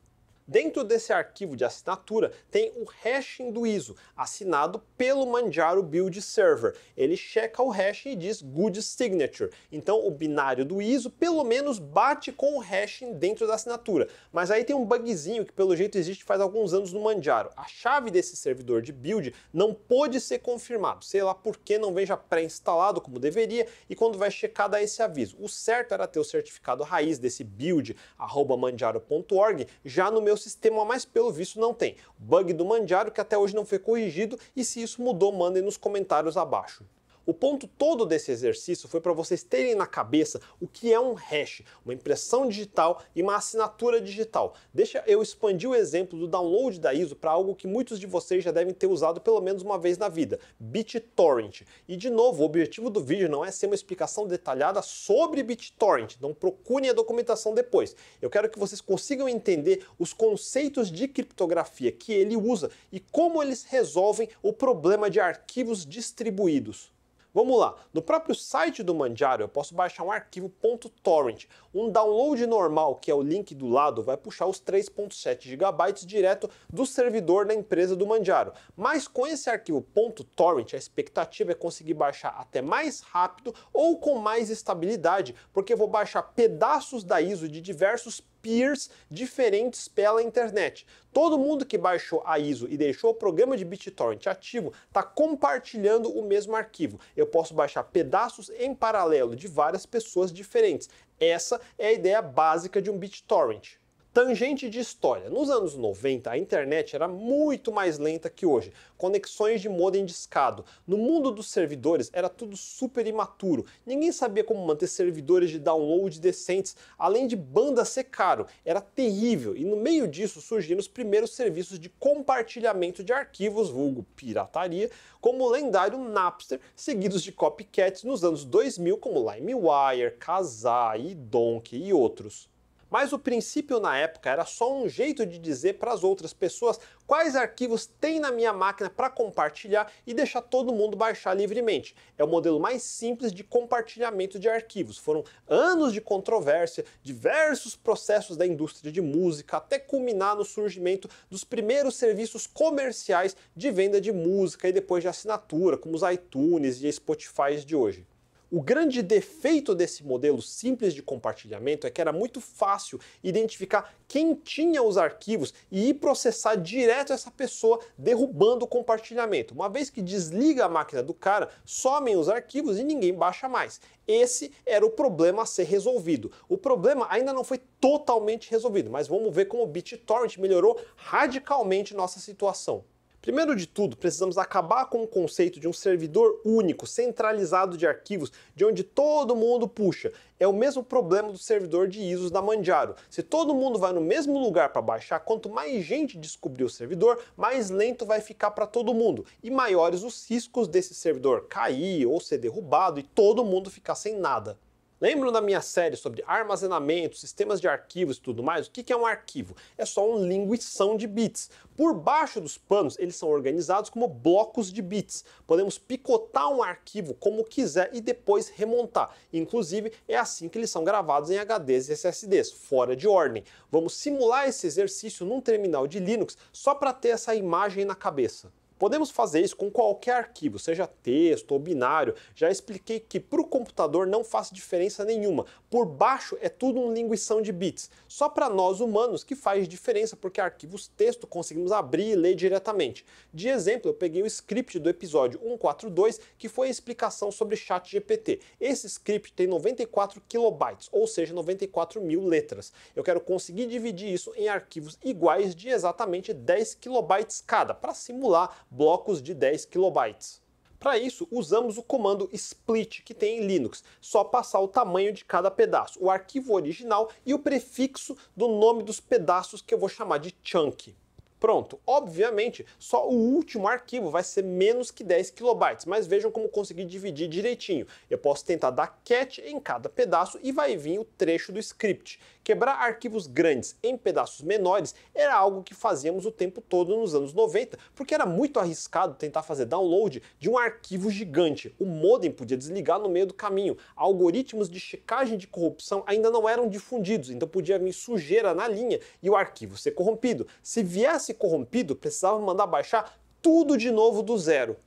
Dentro desse arquivo de assinatura tem o hashing do ISO, assinado pelo Manjaro Build Server. Ele checa o hashing e diz good signature. Então o binário do ISO pelo menos bate com o hashing dentro da assinatura. Mas aí tem um bugzinho que pelo jeito existe faz alguns anos no Manjaro. A chave desse servidor de build não pôde ser confirmado, sei lá por que não vem já pré-instalado como deveria e quando vai checar dá esse aviso. O certo era ter o certificado raiz desse build manjaro.org, já no meu o sistema, mas pelo visto não tem. Bug do mandiário que até hoje não foi corrigido e se isso mudou, mandem nos comentários abaixo. O ponto todo desse exercício foi para vocês terem na cabeça o que é um hash, uma impressão digital e uma assinatura digital. Deixa eu expandir o exemplo do download da ISO para algo que muitos de vocês já devem ter usado pelo menos uma vez na vida, BitTorrent. E de novo, o objetivo do vídeo não é ser uma explicação detalhada sobre BitTorrent, então procurem a documentação depois. Eu quero que vocês consigam entender os conceitos de criptografia que ele usa e como eles resolvem o problema de arquivos distribuídos. Vamos lá, no próprio site do Manjaro eu posso baixar um arquivo .torrent. Um download normal, que é o link do lado, vai puxar os 3.7 GB direto do servidor da empresa do Manjaro. Mas com esse arquivo .torrent, a expectativa é conseguir baixar até mais rápido ou com mais estabilidade, porque eu vou baixar pedaços da ISO de diversos peers diferentes pela internet. Todo mundo que baixou a ISO e deixou o programa de BitTorrent ativo está compartilhando o mesmo arquivo. Eu posso baixar pedaços em paralelo de várias pessoas diferentes. Essa é a ideia básica de um BitTorrent. Tangente de história. Nos anos 90, a internet era muito mais lenta que hoje. Conexões de modem discado. No mundo dos servidores, era tudo super imaturo. Ninguém sabia como manter servidores de download decentes, além de banda ser caro. Era terrível. E no meio disso surgiram os primeiros serviços de compartilhamento de arquivos, vulgo pirataria, como o lendário Napster, seguidos de copycats nos anos 2000 como LimeWire, Kazaa, Donkey e outros. Mas o princípio na época era só um jeito de dizer para as outras pessoas quais arquivos tem na minha máquina para compartilhar e deixar todo mundo baixar livremente. É o modelo mais simples de compartilhamento de arquivos. Foram anos de controvérsia, diversos processos da indústria de música, até culminar no surgimento dos primeiros serviços comerciais de venda de música e depois de assinatura, como os iTunes e Spotify de hoje. O grande defeito desse modelo simples de compartilhamento é que era muito fácil identificar quem tinha os arquivos e ir processar direto essa pessoa, derrubando o compartilhamento. Uma vez que desliga a máquina do cara, somem os arquivos e ninguém baixa mais. Esse era o problema a ser resolvido. O problema ainda não foi totalmente resolvido, mas vamos ver como o BitTorrent melhorou radicalmente nossa situação. Primeiro de tudo, precisamos acabar com o conceito de um servidor único, centralizado de arquivos, de onde todo mundo puxa. É o mesmo problema do servidor de ISOs da Manjaro. Se todo mundo vai no mesmo lugar para baixar, quanto mais gente descobrir o servidor, mais lento vai ficar para todo mundo e maiores os riscos desse servidor cair ou ser derrubado e todo mundo ficar sem nada. Lembram da minha série sobre armazenamento, sistemas de arquivos e tudo mais? O que é um arquivo? É só um linguição de bits. Por baixo dos panos, eles são organizados como blocos de bits. Podemos picotar um arquivo como quiser e depois remontar. Inclusive, é assim que eles são gravados em HDs e SSDs, fora de ordem. Vamos simular esse exercício num terminal de Linux só para ter essa imagem na cabeça. Podemos fazer isso com qualquer arquivo, seja texto ou binário. Já expliquei que para o computador não faz diferença nenhuma. Por baixo é tudo um linguição de bits. Só para nós humanos que faz diferença, porque arquivos texto conseguimos abrir e ler diretamente. De exemplo, eu peguei o script do episódio 142, que foi a explicação sobre chat GPT. Esse script tem 94 kilobytes, ou seja, 94 mil letras. Eu quero conseguir dividir isso em arquivos iguais de exatamente 10 kilobytes cada, para simular blocos de 10 kilobytes. Para isso, usamos o comando split que tem em Linux, só passar o tamanho de cada pedaço, o arquivo original e o prefixo do nome dos pedaços que eu vou chamar de chunk. Pronto, obviamente, só o último arquivo vai ser menos que 10 kilobytes, mas vejam como consegui dividir direitinho. Eu posso tentar dar cat em cada pedaço e vai vir o trecho do script, Quebrar arquivos grandes em pedaços menores era algo que fazíamos o tempo todo nos anos 90, porque era muito arriscado tentar fazer download de um arquivo gigante. O modem podia desligar no meio do caminho. Algoritmos de checagem de corrupção ainda não eram difundidos, então podia vir sujeira na linha e o arquivo ser corrompido. Se viesse corrompido, precisava mandar baixar tudo de novo do zero.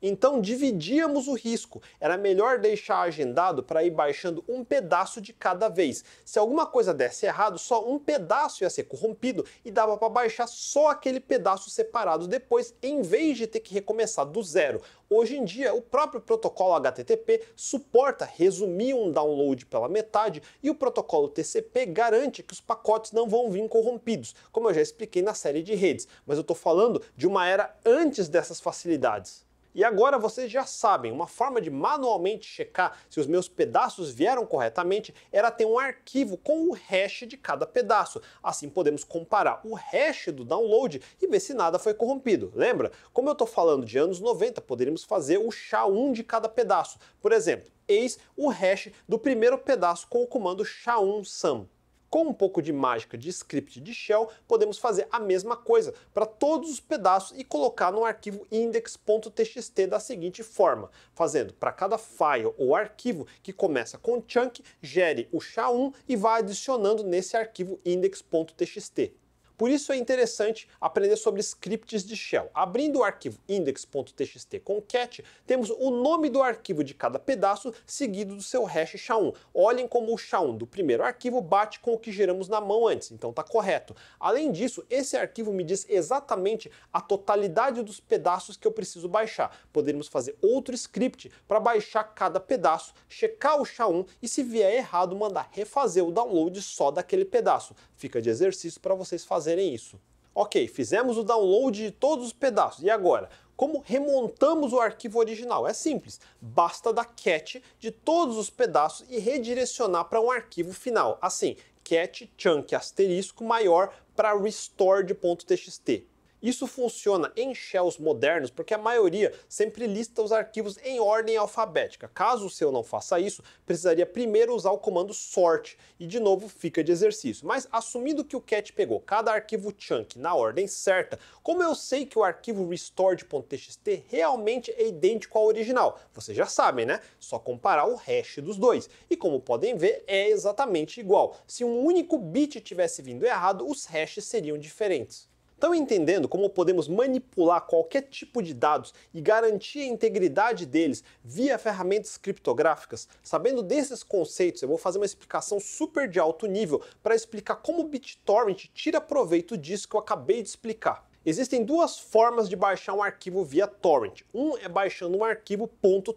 Então dividíamos o risco. Era melhor deixar agendado para ir baixando um pedaço de cada vez. Se alguma coisa desse errado, só um pedaço ia ser corrompido e dava para baixar só aquele pedaço separado depois, em vez de ter que recomeçar do zero. Hoje em dia, o próprio protocolo HTTP suporta resumir um download pela metade e o protocolo TCP garante que os pacotes não vão vir corrompidos, como eu já expliquei na série de redes, mas eu estou falando de uma era antes dessas facilidades. E agora vocês já sabem, uma forma de manualmente checar se os meus pedaços vieram corretamente era ter um arquivo com o hash de cada pedaço. Assim podemos comparar o hash do download e ver se nada foi corrompido. Lembra? Como eu estou falando de anos 90, poderíamos fazer o SHA-1 de cada pedaço. Por exemplo, eis o hash do primeiro pedaço com o comando SHA-1 sum. Com um pouco de mágica de script de shell, podemos fazer a mesma coisa para todos os pedaços e colocar no arquivo index.txt da seguinte forma, fazendo para cada file ou arquivo que começa com chunk, gere o SHA-1 e vá adicionando nesse arquivo index.txt. Por isso é interessante aprender sobre scripts de shell. Abrindo o arquivo index.txt com cat, temos o nome do arquivo de cada pedaço seguido do seu hash SHA-1. Olhem como o SHA-1 do primeiro arquivo bate com o que geramos na mão antes, então está correto. Além disso, esse arquivo me diz exatamente a totalidade dos pedaços que eu preciso baixar. Poderíamos fazer outro script para baixar cada pedaço, checar o SHA-1 e se vier errado mandar refazer o download só daquele pedaço. Fica de exercício para vocês fazerem isso. Ok, fizemos o download de todos os pedaços. E agora? Como remontamos o arquivo original? É simples, basta dar cat de todos os pedaços e redirecionar para um arquivo final. Assim, cat chunk asterisco maior para restore.txt. Isso funciona em shells modernos porque a maioria sempre lista os arquivos em ordem alfabética. Caso o seu não faça isso, precisaria primeiro usar o comando sort e de novo fica de exercício. Mas assumindo que o cat pegou cada arquivo chunk na ordem certa, como eu sei que o arquivo restored.txt realmente é idêntico ao original? Vocês já sabem, né? Só comparar o hash dos dois. E como podem ver, é exatamente igual. Se um único bit tivesse vindo errado, os hashes seriam diferentes. Estão entendendo como podemos manipular qualquer tipo de dados e garantir a integridade deles via ferramentas criptográficas? Sabendo desses conceitos, eu vou fazer uma explicação super de alto nível para explicar como o BitTorrent tira proveito disso que eu acabei de explicar. Existem duas formas de baixar um arquivo via torrent. Um é baixando um arquivo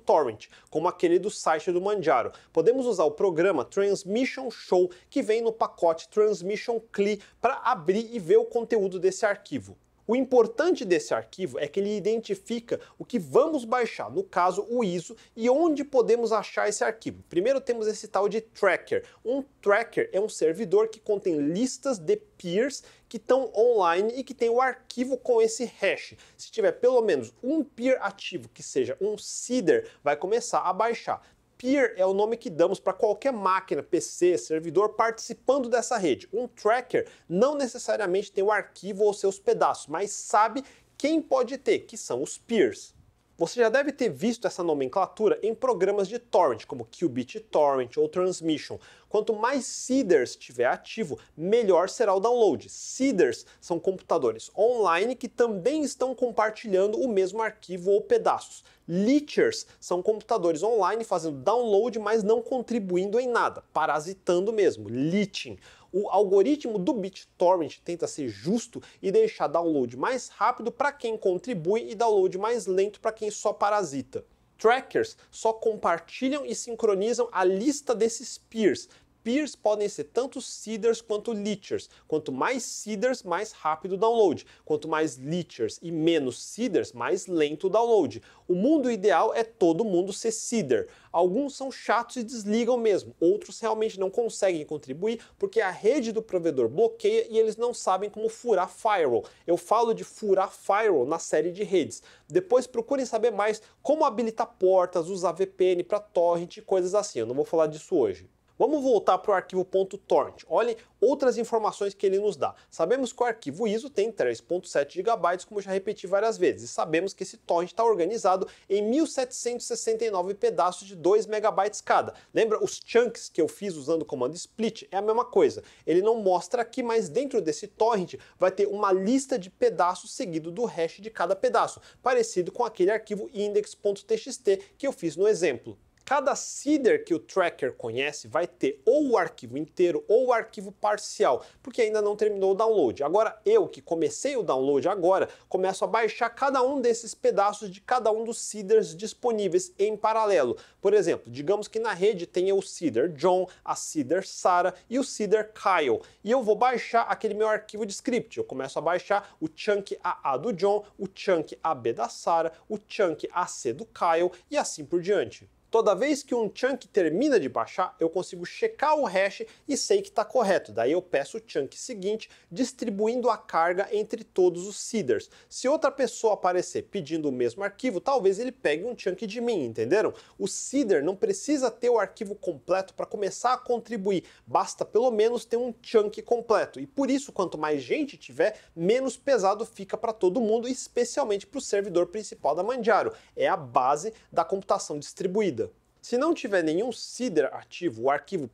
.torrent, como aquele do site do Manjaro. Podemos usar o programa Transmission Show, que vem no pacote Transmission CLI, para abrir e ver o conteúdo desse arquivo. O importante desse arquivo é que ele identifica o que vamos baixar, no caso o ISO, e onde podemos achar esse arquivo. Primeiro temos esse tal de tracker. Um tracker é um servidor que contém listas de peers que estão online e que tem o arquivo com esse hash. Se tiver pelo menos um peer ativo que seja um seeder, vai começar a baixar peer é o nome que damos para qualquer máquina, PC, servidor participando dessa rede. Um tracker não necessariamente tem o arquivo ou seus pedaços, mas sabe quem pode ter, que são os peers. Você já deve ter visto essa nomenclatura em programas de torrent, como Qubit Torrent ou Transmission. Quanto mais seeders tiver ativo, melhor será o download. Seeders são computadores online que também estão compartilhando o mesmo arquivo ou pedaços. Leechers são computadores online fazendo download, mas não contribuindo em nada, parasitando mesmo, leeching. O algoritmo do BitTorrent tenta ser justo e deixar download mais rápido para quem contribui e download mais lento para quem só parasita. Trackers só compartilham e sincronizam a lista desses peers, peers podem ser tanto seeders quanto leechers. Quanto mais seeders, mais rápido o download. Quanto mais leechers e menos seeders, mais lento o download. O mundo ideal é todo mundo ser seeder. Alguns são chatos e desligam mesmo, outros realmente não conseguem contribuir porque a rede do provedor bloqueia e eles não sabem como furar firewall. Eu falo de furar firewall na série de redes. Depois procurem saber mais como habilitar portas, usar VPN para torrent e coisas assim. Eu não vou falar disso hoje. Vamos voltar para o arquivo .torrent. Olhe outras informações que ele nos dá. Sabemos que o arquivo ISO tem 3.7 GB, como já repeti várias vezes, e sabemos que esse torrent está organizado em 1769 pedaços de 2 MB cada. Lembra os chunks que eu fiz usando o comando split? É a mesma coisa. Ele não mostra aqui, mas dentro desse torrent vai ter uma lista de pedaços seguido do hash de cada pedaço, parecido com aquele arquivo index.txt que eu fiz no exemplo cada seeder que o tracker conhece vai ter ou o arquivo inteiro ou o arquivo parcial, porque ainda não terminou o download. Agora eu que comecei o download agora, começo a baixar cada um desses pedaços de cada um dos seeders disponíveis em paralelo. Por exemplo, digamos que na rede tenha o seeder John, a seeder Sarah e o seeder Kyle, e eu vou baixar aquele meu arquivo de script. Eu começo a baixar o chunk AA do John, o chunk AB da Sarah, o chunk AC do Kyle e assim por diante. Toda vez que um chunk termina de baixar, eu consigo checar o hash e sei que está correto. Daí eu peço o chunk seguinte, distribuindo a carga entre todos os seeders. Se outra pessoa aparecer pedindo o mesmo arquivo, talvez ele pegue um chunk de mim, entenderam? O seeder não precisa ter o arquivo completo para começar a contribuir, basta pelo menos ter um chunk completo. E por isso, quanto mais gente tiver, menos pesado fica para todo mundo, especialmente para o servidor principal da Mandiaro. É a base da computação distribuída. Se não tiver nenhum seeder ativo, o arquivo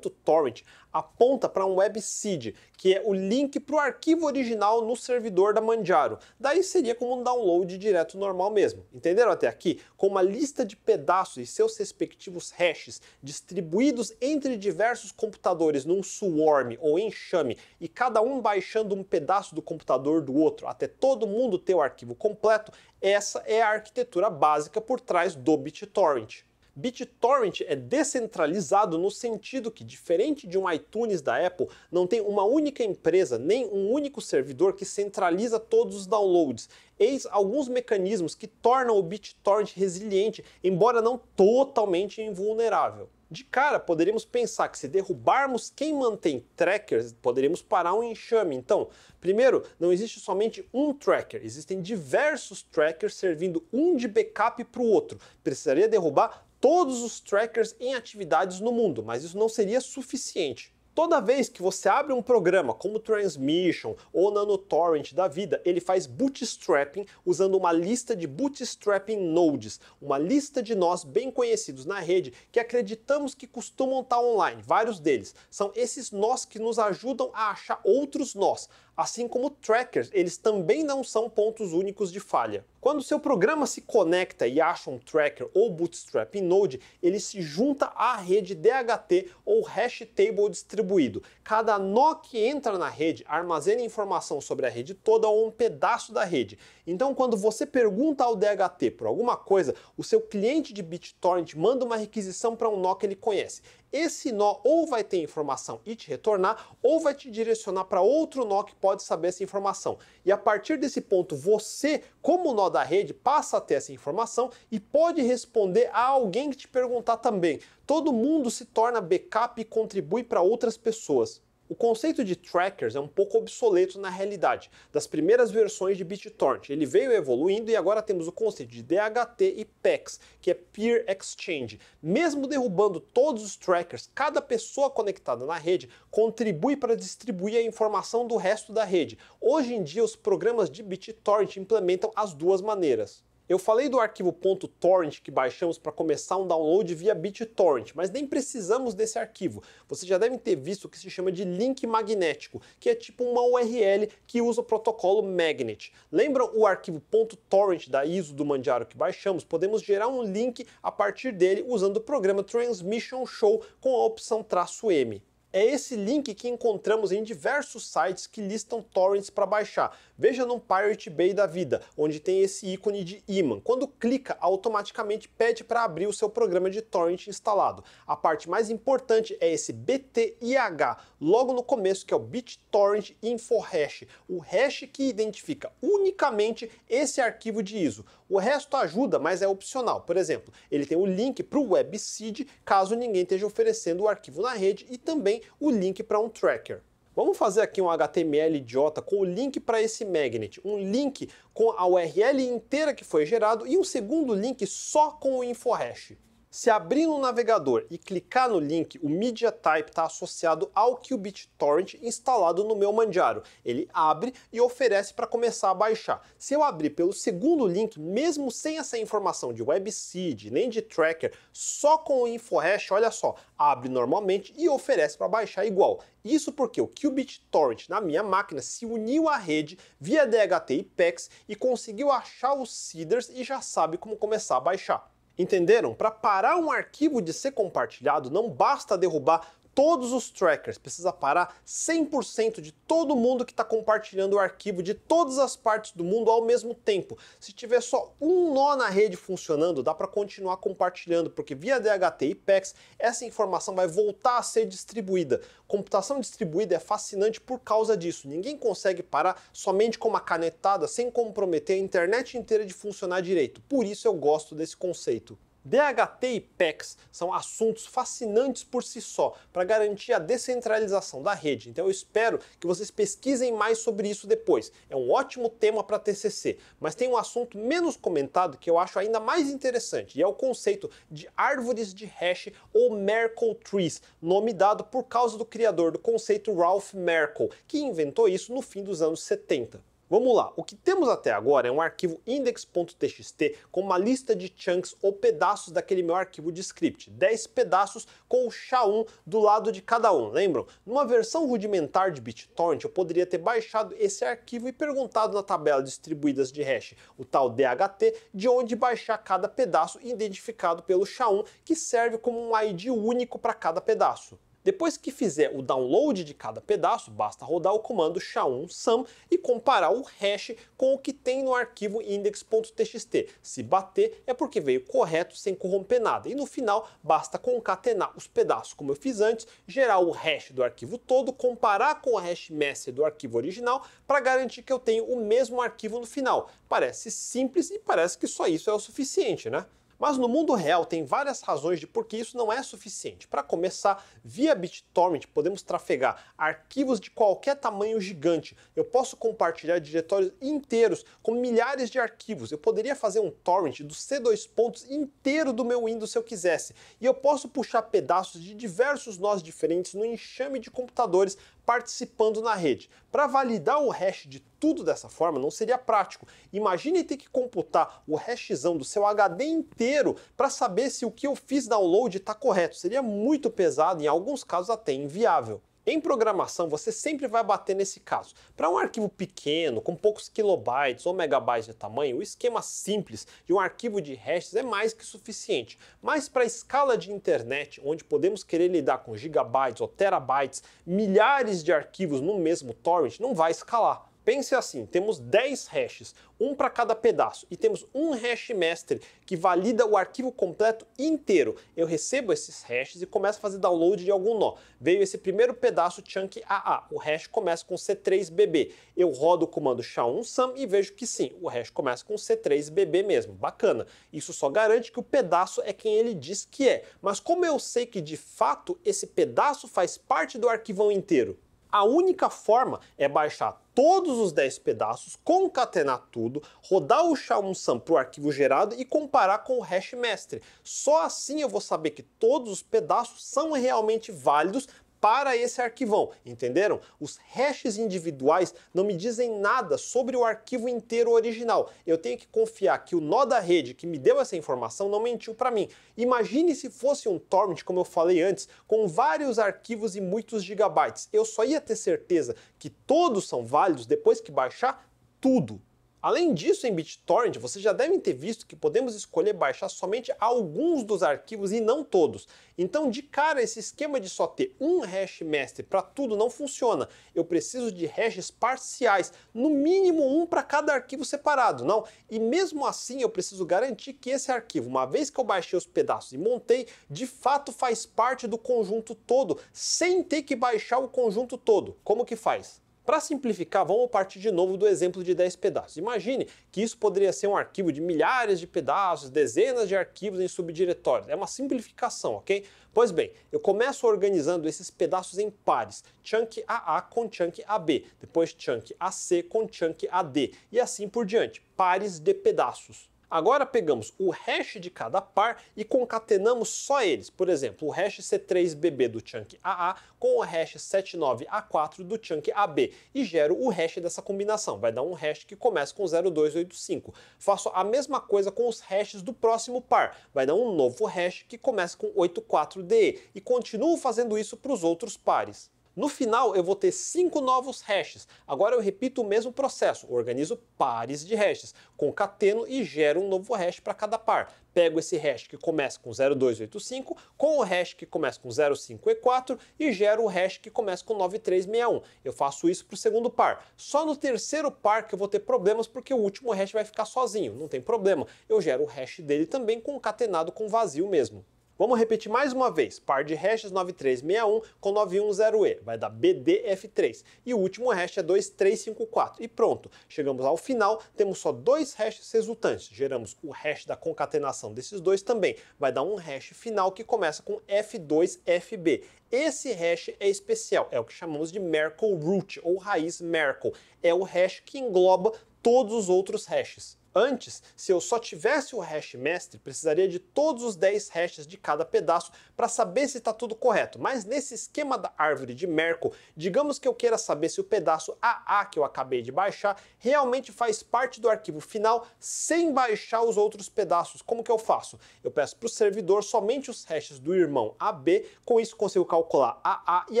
.torrent aponta para um webseed, que é o link para o arquivo original no servidor da Manjaro. Daí seria como um download direto normal mesmo. Entenderam até aqui? Com uma lista de pedaços e seus respectivos hashes distribuídos entre diversos computadores num swarm ou enxame e cada um baixando um pedaço do computador do outro até todo mundo ter o arquivo completo, essa é a arquitetura básica por trás do BitTorrent. BitTorrent é descentralizado no sentido que, diferente de um iTunes da Apple, não tem uma única empresa nem um único servidor que centraliza todos os downloads. Eis alguns mecanismos que tornam o BitTorrent resiliente, embora não totalmente invulnerável. De cara, poderíamos pensar que se derrubarmos quem mantém trackers, poderíamos parar um enxame. Então, primeiro, não existe somente um tracker, existem diversos trackers servindo um de backup para o outro. Precisaria derrubar todos os trackers em atividades no mundo, mas isso não seria suficiente. Toda vez que você abre um programa como Transmission ou NanoTorrent da vida, ele faz bootstrapping usando uma lista de bootstrapping nodes, uma lista de nós bem conhecidos na rede que acreditamos que costumam estar online, vários deles. São esses nós que nos ajudam a achar outros nós, Assim como trackers, eles também não são pontos únicos de falha. Quando seu programa se conecta e acha um tracker ou bootstrap em Node, ele se junta à rede DHT ou hash table distribuído. Cada nó que entra na rede armazena informação sobre a rede toda ou um pedaço da rede. Então, quando você pergunta ao DHT por alguma coisa, o seu cliente de BitTorrent manda uma requisição para um nó que ele conhece esse nó ou vai ter informação e te retornar, ou vai te direcionar para outro nó que pode saber essa informação. E a partir desse ponto, você, como nó da rede, passa a ter essa informação e pode responder a alguém que te perguntar também. Todo mundo se torna backup e contribui para outras pessoas. O conceito de trackers é um pouco obsoleto na realidade, das primeiras versões de BitTorrent. Ele veio evoluindo e agora temos o conceito de DHT e PEX, que é Peer Exchange. Mesmo derrubando todos os trackers, cada pessoa conectada na rede contribui para distribuir a informação do resto da rede. Hoje em dia, os programas de BitTorrent implementam as duas maneiras. Eu falei do arquivo .torrent que baixamos para começar um download via BitTorrent, mas nem precisamos desse arquivo. Vocês já devem ter visto o que se chama de link magnético, que é tipo uma URL que usa o protocolo Magnet. Lembra o arquivo .torrent da ISO do Mandiaro que baixamos? Podemos gerar um link a partir dele usando o programa Transmission Show com a opção traço "-m". É esse link que encontramos em diversos sites que listam torrents para baixar, Veja num Pirate Bay da vida, onde tem esse ícone de imã. Quando clica, automaticamente pede para abrir o seu programa de torrent instalado. A parte mais importante é esse BTIH, logo no começo, que é o BitTorrent Info Hash, o hash que identifica unicamente esse arquivo de ISO. O resto ajuda, mas é opcional. Por exemplo, ele tem o link para o WebSeed, caso ninguém esteja oferecendo o arquivo na rede, e também o link para um tracker. Vamos fazer aqui um HTML idiota com o link para esse magnet, um link com a URL inteira que foi gerado e um segundo link só com o InfoHash. Se abrir no navegador e clicar no link, o Media Type está associado ao Qubit Torrent instalado no meu Manjaro. Ele abre e oferece para começar a baixar. Se eu abrir pelo segundo link, mesmo sem essa informação de webseed, nem de tracker, só com o InfoHash, olha só, abre normalmente e oferece para baixar igual. Isso porque o Qubit Torrent na minha máquina se uniu à rede via DHT e PEX e conseguiu achar os seeders e já sabe como começar a baixar. Entenderam? Para parar um arquivo de ser compartilhado, não basta derrubar todos os trackers, precisa parar 100% de todo mundo que está compartilhando o arquivo de todas as partes do mundo ao mesmo tempo. Se tiver só um nó na rede funcionando, dá para continuar compartilhando, porque via DHT e PEX essa informação vai voltar a ser distribuída. Computação distribuída é fascinante por causa disso. Ninguém consegue parar somente com uma canetada sem comprometer a internet inteira de funcionar direito. Por isso eu gosto desse conceito. DHT e PEX são assuntos fascinantes por si só para garantir a descentralização da rede. Então eu espero que vocês pesquisem mais sobre isso depois. É um ótimo tema para TCC, mas tem um assunto menos comentado que eu acho ainda mais interessante, e é o conceito de árvores de hash ou Merkle trees, nome dado por causa do criador do conceito Ralph Merkle, que inventou isso no fim dos anos 70. Vamos lá, o que temos até agora é um arquivo index.txt com uma lista de chunks ou pedaços daquele meu arquivo de script, 10 pedaços com o SHA-1 do lado de cada um, lembram? Numa versão rudimentar de BitTorrent, eu poderia ter baixado esse arquivo e perguntado na tabela distribuídas de hash, o tal DHT, de onde baixar cada pedaço identificado pelo SHA-1, que serve como um ID único para cada pedaço. Depois que fizer o download de cada pedaço, basta rodar o comando sha1 sum e comparar o hash com o que tem no arquivo index.txt. Se bater, é porque veio correto sem corromper nada. E no final, basta concatenar os pedaços como eu fiz antes, gerar o hash do arquivo todo, comparar com o hash master do arquivo original para garantir que eu tenho o mesmo arquivo no final. Parece simples e parece que só isso é o suficiente, né? Mas no mundo real tem várias razões de por que isso não é suficiente. Para começar, via BitTorrent podemos trafegar arquivos de qualquer tamanho gigante. Eu posso compartilhar diretórios inteiros com milhares de arquivos. Eu poderia fazer um torrent do C2 pontos inteiro do meu Windows se eu quisesse. E eu posso puxar pedaços de diversos nós diferentes no enxame de computadores participando na rede. Para validar o hash de tudo dessa forma não seria prático. Imagine ter que computar o hashzão do seu HD inteiro para saber se o que eu fiz download está correto. Seria muito pesado, e em alguns casos até inviável. Em programação, você sempre vai bater nesse caso. Para um arquivo pequeno, com poucos kilobytes ou megabytes de tamanho, o esquema simples de um arquivo de hashes é mais que suficiente. Mas para a escala de internet, onde podemos querer lidar com gigabytes ou terabytes, milhares de arquivos no mesmo torrent, não vai escalar. Pense assim, temos 10 hashes, um para cada pedaço, e temos um hash mestre que valida o arquivo completo inteiro. Eu recebo esses hashes e começo a fazer download de algum nó. Veio esse primeiro pedaço chunk AA, o hash começa com C3BB. Eu rodo o comando SHA-1SUM e vejo que sim, o hash começa com C3BB mesmo, bacana. Isso só garante que o pedaço é quem ele diz que é. Mas como eu sei que de fato esse pedaço faz parte do arquivão inteiro? A única forma é baixar todos os 10 pedaços, concatenar tudo, rodar o SHA-1SAM para o arquivo gerado e comparar com o hash mestre. Só assim eu vou saber que todos os pedaços são realmente válidos para esse arquivão, entenderam? Os hashes individuais não me dizem nada sobre o arquivo inteiro original. Eu tenho que confiar que o nó da rede que me deu essa informação não mentiu para mim. Imagine se fosse um torrent, como eu falei antes, com vários arquivos e muitos gigabytes. Eu só ia ter certeza que todos são válidos depois que baixar tudo. Além disso, em BitTorrent, vocês já devem ter visto que podemos escolher baixar somente alguns dos arquivos e não todos. Então, de cara, esse esquema de só ter um hash mestre para tudo não funciona. Eu preciso de hashes parciais, no mínimo um para cada arquivo separado, não? E mesmo assim, eu preciso garantir que esse arquivo, uma vez que eu baixei os pedaços e montei, de fato faz parte do conjunto todo, sem ter que baixar o conjunto todo. Como que faz? Para simplificar, vamos partir de novo do exemplo de 10 pedaços. Imagine que isso poderia ser um arquivo de milhares de pedaços, dezenas de arquivos em subdiretórios. É uma simplificação, ok? Pois bem, eu começo organizando esses pedaços em pares, chunk AA com chunk AB, depois chunk AC com chunk AD e assim por diante, pares de pedaços. Agora pegamos o hash de cada par e concatenamos só eles. Por exemplo, o hash C3BB do chunk AA com o hash 79A4 do chunk AB e gero o hash dessa combinação. Vai dar um hash que começa com 0285. Faço a mesma coisa com os hashes do próximo par. Vai dar um novo hash que começa com 84DE e continuo fazendo isso para os outros pares. No final, eu vou ter cinco novos hashes. Agora eu repito o mesmo processo, organizo pares de hashes, concateno e gero um novo hash para cada par. Pego esse hash que começa com 0285, com o hash que começa com 05E4 e gero o hash que começa com 9361. Eu faço isso para o segundo par. Só no terceiro par que eu vou ter problemas, porque o último hash vai ficar sozinho, não tem problema. Eu gero o hash dele também concatenado com vazio mesmo. Vamos repetir mais uma vez, par de hashes 9361 com 910E, vai dar BDF3. E o último hash é 2354. E pronto, chegamos ao final, temos só dois hashes resultantes. Geramos o hash da concatenação desses dois também, vai dar um hash final que começa com F2FB. Esse hash é especial, é o que chamamos de Merkle Root, ou raiz Merkle. É o hash que engloba todos os outros hashes. Antes, se eu só tivesse o hash mestre, precisaria de todos os 10 hashes de cada pedaço para saber se está tudo correto. Mas nesse esquema da árvore de Merkle, digamos que eu queira saber se o pedaço AA que eu acabei de baixar realmente faz parte do arquivo final sem baixar os outros pedaços. Como que eu faço? Eu peço para o servidor somente os hashes do irmão AB, com isso consigo calcular AA e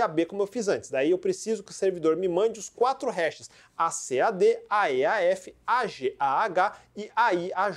AB como eu fiz antes. Daí eu preciso que o servidor me mande os quatro hashes a AEAF, a a e a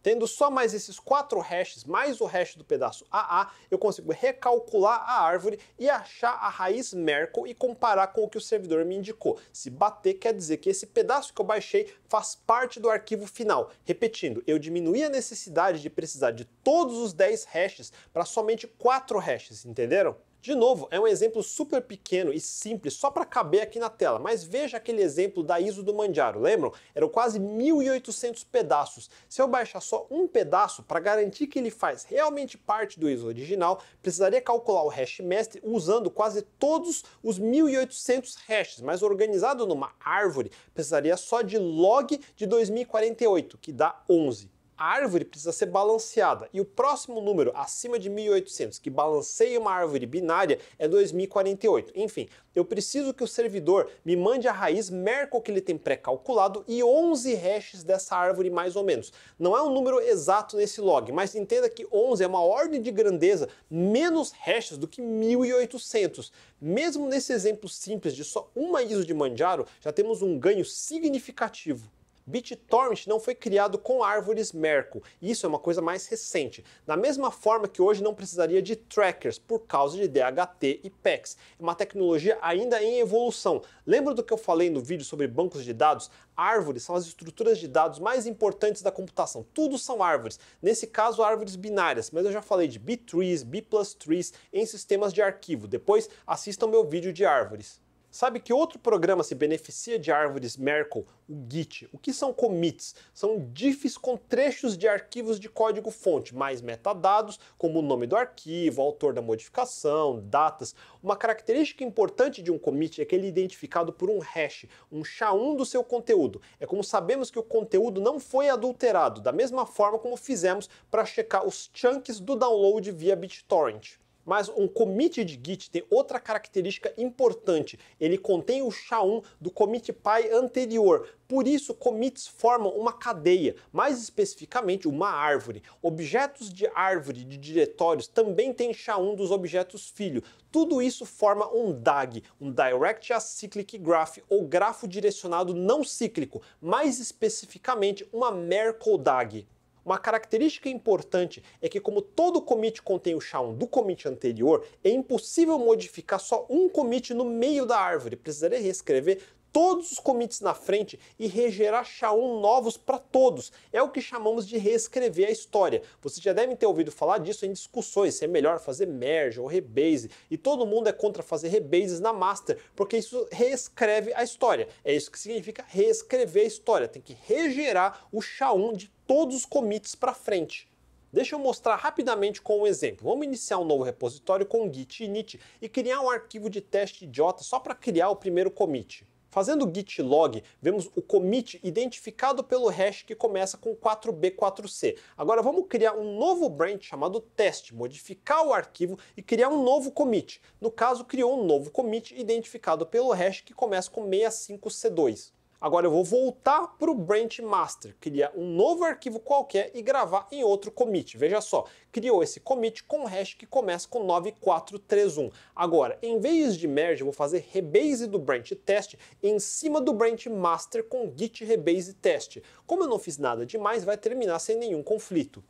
Tendo só mais esses quatro hashes, mais o hash do pedaço AA, eu consigo recalcular a árvore e achar a raiz Merkle e comparar com o que o servidor me indicou. Se bater, quer dizer que esse pedaço que eu baixei faz parte do arquivo final. Repetindo, eu diminuí a necessidade de precisar de todos os 10 hashes para somente 4 hashes, entenderam? De novo, é um exemplo super pequeno e simples, só para caber aqui na tela, mas veja aquele exemplo da ISO do Mandiaro, lembram? Eram quase 1.800 pedaços. Se eu baixar só um pedaço, para garantir que ele faz realmente parte do ISO original, precisaria calcular o hash mestre usando quase todos os 1.800 hashes, mas organizado numa árvore, precisaria só de log de 2048, que dá 11. A árvore precisa ser balanceada e o próximo número acima de 1800 que balanceie uma árvore binária é 2048. Enfim, eu preciso que o servidor me mande a raiz Merkle que ele tem pré-calculado e 11 hashes dessa árvore mais ou menos. Não é um número exato nesse log, mas entenda que 11 é uma ordem de grandeza menos hashes do que 1800. Mesmo nesse exemplo simples de só uma ISO de Manjaro, já temos um ganho significativo. BitTorrent não foi criado com árvores Merkle. Isso é uma coisa mais recente. Da mesma forma que hoje não precisaria de trackers por causa de DHT e PEX. É uma tecnologia ainda em evolução. Lembra do que eu falei no vídeo sobre bancos de dados? Árvores são as estruturas de dados mais importantes da computação. Tudo são árvores. Nesse caso, árvores binárias, mas eu já falei de B-trees, B-plus trees em sistemas de arquivo. Depois assistam meu vídeo de árvores. Sabe que outro programa se beneficia de árvores Merkle? O Git. O que são commits? São diffs com trechos de arquivos de código-fonte, mais metadados, como o nome do arquivo, autor da modificação, datas. Uma característica importante de um commit é que ele é identificado por um hash, um SHA-1 do seu conteúdo. É como sabemos que o conteúdo não foi adulterado, da mesma forma como fizemos para checar os chunks do download via BitTorrent. Mas um commit de Git tem outra característica importante. Ele contém o SHA-1 do commit pai anterior. Por isso, commits formam uma cadeia, mais especificamente uma árvore. Objetos de árvore de diretórios também têm SHA-1 dos objetos filho. Tudo isso forma um DAG, um Direct Acyclic Graph, ou grafo direcionado não cíclico, mais especificamente uma Merkle DAG. Uma característica importante é que, como todo commit contém o SHA-1 do commit anterior, é impossível modificar só um commit no meio da árvore. Precisaria reescrever todos os commits na frente e regerar Shaun novos para todos. É o que chamamos de reescrever a história. Vocês já devem ter ouvido falar disso em discussões, se é melhor fazer merge ou rebase, e todo mundo é contra fazer rebases na master, porque isso reescreve a história. É isso que significa reescrever a história, tem que regerar o Shaun de todos os commits para frente. Deixa eu mostrar rapidamente com um exemplo. Vamos iniciar um novo repositório com git init e criar um arquivo de teste idiota só para criar o primeiro commit. Fazendo git log, vemos o commit identificado pelo hash que começa com 4b4c. Agora vamos criar um novo branch chamado test, modificar o arquivo e criar um novo commit. No caso, criou um novo commit identificado pelo hash que começa com 65c2. Agora eu vou voltar para o branch master, criar é um novo arquivo qualquer e gravar em outro commit. Veja só, criou esse commit com hash que começa com 9431. Agora, em vez de merge, eu vou fazer rebase do branch test em cima do branch master com git rebase test. Como eu não fiz nada demais, vai terminar sem nenhum conflito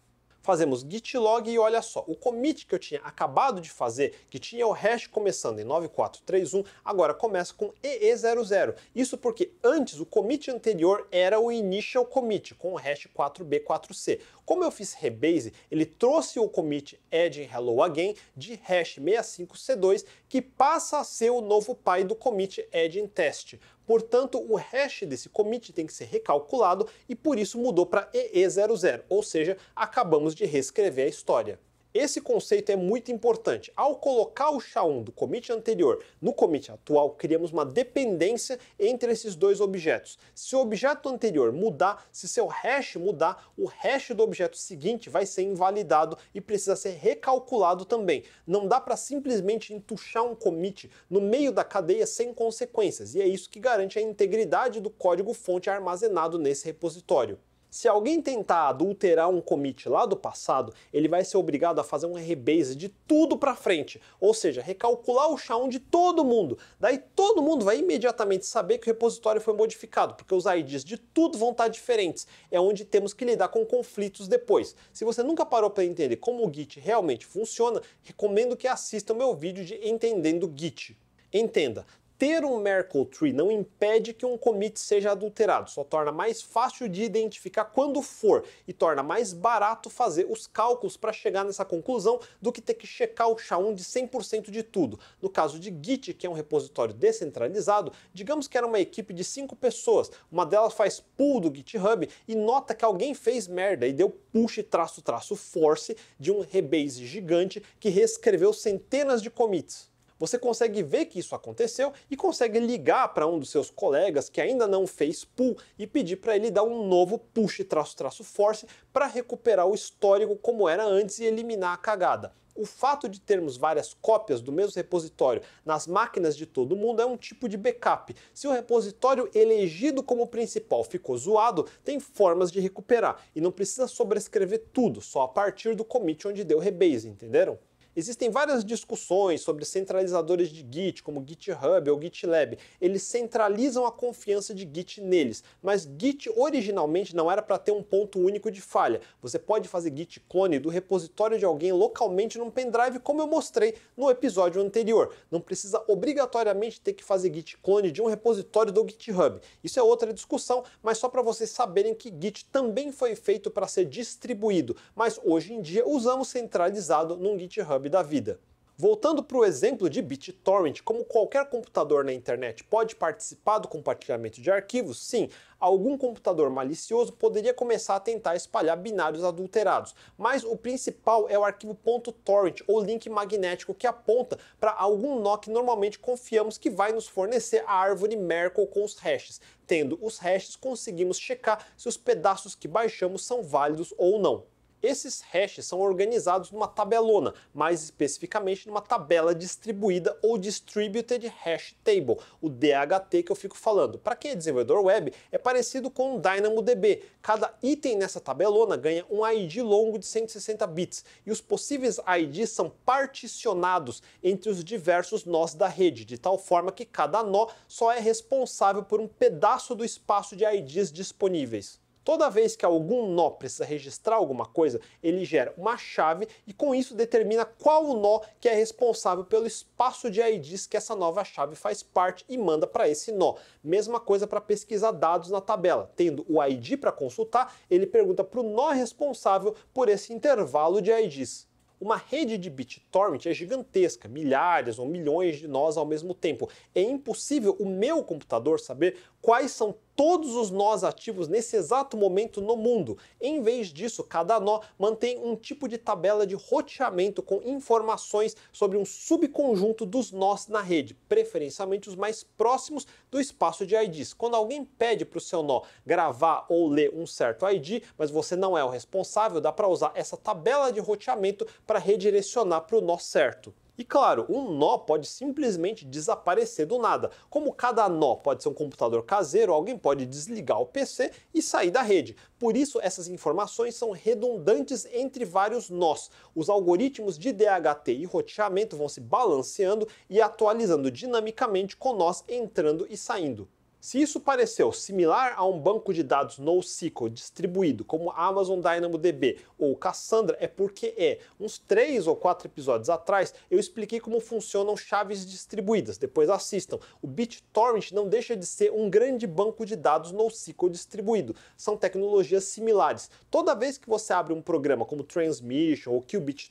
fazemos git log e olha só, o commit que eu tinha acabado de fazer, que tinha o hash começando em 9431, agora começa com EE00. Isso porque antes o commit anterior era o initial commit, com o hash 4B4C. Como eu fiz rebase, ele trouxe o commit add hello again de hash 65C2, que passa a ser o novo pai do commit add test. Portanto, o hash desse commit tem que ser recalculado e por isso mudou para EE00, ou seja, acabamos de reescrever a história. Esse conceito é muito importante. Ao colocar o SHA-1 do commit anterior no commit atual, criamos uma dependência entre esses dois objetos. Se o objeto anterior mudar, se seu hash mudar, o hash do objeto seguinte vai ser invalidado e precisa ser recalculado também. Não dá para simplesmente entuchar um commit no meio da cadeia sem consequências, e é isso que garante a integridade do código-fonte armazenado nesse repositório. Se alguém tentar adulterar um commit lá do passado, ele vai ser obrigado a fazer um rebase de tudo para frente, ou seja, recalcular o sha de todo mundo. Daí todo mundo vai imediatamente saber que o repositório foi modificado, porque os IDs de tudo vão estar tá diferentes. É onde temos que lidar com conflitos depois. Se você nunca parou para entender como o Git realmente funciona, recomendo que assista o meu vídeo de Entendendo Git. Entenda, ter um Merkle Tree não impede que um commit seja adulterado, só torna mais fácil de identificar quando for e torna mais barato fazer os cálculos para chegar nessa conclusão do que ter que checar o SHA-1 de 100% de tudo. No caso de Git, que é um repositório descentralizado, digamos que era uma equipe de cinco pessoas, uma delas faz pull do GitHub e nota que alguém fez merda e deu push traço traço force de um rebase gigante que reescreveu centenas de commits. Você consegue ver que isso aconteceu e consegue ligar para um dos seus colegas que ainda não fez pull e pedir para ele dar um novo push traço traço force para recuperar o histórico como era antes e eliminar a cagada o fato de termos várias cópias do mesmo repositório nas máquinas de todo mundo é um tipo de backup. Se o repositório elegido como principal ficou zoado, tem formas de recuperar e não precisa sobrescrever tudo, só a partir do commit onde deu rebase, entenderam? Existem várias discussões sobre centralizadores de Git, como GitHub ou GitLab. Eles centralizam a confiança de Git neles, mas Git originalmente não era para ter um ponto único de falha. Você pode fazer Git clone do repositório de alguém localmente num pendrive, como eu mostrei no episódio anterior. Não precisa obrigatoriamente ter que fazer Git clone de um repositório do GitHub. Isso é outra discussão, mas só para vocês saberem que Git também foi feito para ser distribuído, mas hoje em dia usamos centralizado num GitHub da vida. Voltando para o exemplo de BitTorrent, como qualquer computador na internet pode participar do compartilhamento de arquivos, sim, algum computador malicioso poderia começar a tentar espalhar binários adulterados, mas o principal é o arquivo .torrent ou link magnético que aponta para algum nó que normalmente confiamos que vai nos fornecer a árvore Merkle com os hashes. Tendo os hashes, conseguimos checar se os pedaços que baixamos são válidos ou não. Esses hashes são organizados numa tabelona, mais especificamente numa tabela distribuída ou Distributed Hash Table, o DHT que eu fico falando. Para quem é desenvolvedor web, é parecido com o DynamoDB. Cada item nessa tabelona ganha um ID longo de 160 bits e os possíveis IDs são particionados entre os diversos nós da rede, de tal forma que cada nó só é responsável por um pedaço do espaço de IDs disponíveis. Toda vez que algum nó precisa registrar alguma coisa, ele gera uma chave e com isso determina qual o nó que é responsável pelo espaço de IDs que essa nova chave faz parte e manda para esse nó. Mesma coisa para pesquisar dados na tabela. Tendo o ID para consultar, ele pergunta para o nó responsável por esse intervalo de IDs. Uma rede de BitTorrent é gigantesca, milhares ou milhões de nós ao mesmo tempo. É impossível o meu computador saber quais são todos os nós ativos nesse exato momento no mundo. Em vez disso, cada nó mantém um tipo de tabela de roteamento com informações sobre um subconjunto dos nós na rede, preferencialmente os mais próximos do espaço de IDs. Quando alguém pede para o seu nó gravar ou ler um certo ID, mas você não é o responsável, dá para usar essa tabela de roteamento para redirecionar para o nó certo. E claro, um nó pode simplesmente desaparecer do nada. Como cada nó pode ser um computador caseiro, alguém pode desligar o PC e sair da rede. Por isso, essas informações são redundantes entre vários nós. Os algoritmos de DHT e roteamento vão se balanceando e atualizando dinamicamente com nós entrando e saindo. Se isso pareceu similar a um banco de dados NoSQL distribuído como Amazon DynamoDB ou Cassandra, é porque é. Uns três ou quatro episódios atrás eu expliquei como funcionam chaves distribuídas, depois assistam. O BitTorrent não deixa de ser um grande banco de dados NoSQL distribuído. São tecnologias similares. Toda vez que você abre um programa como Transmission ou o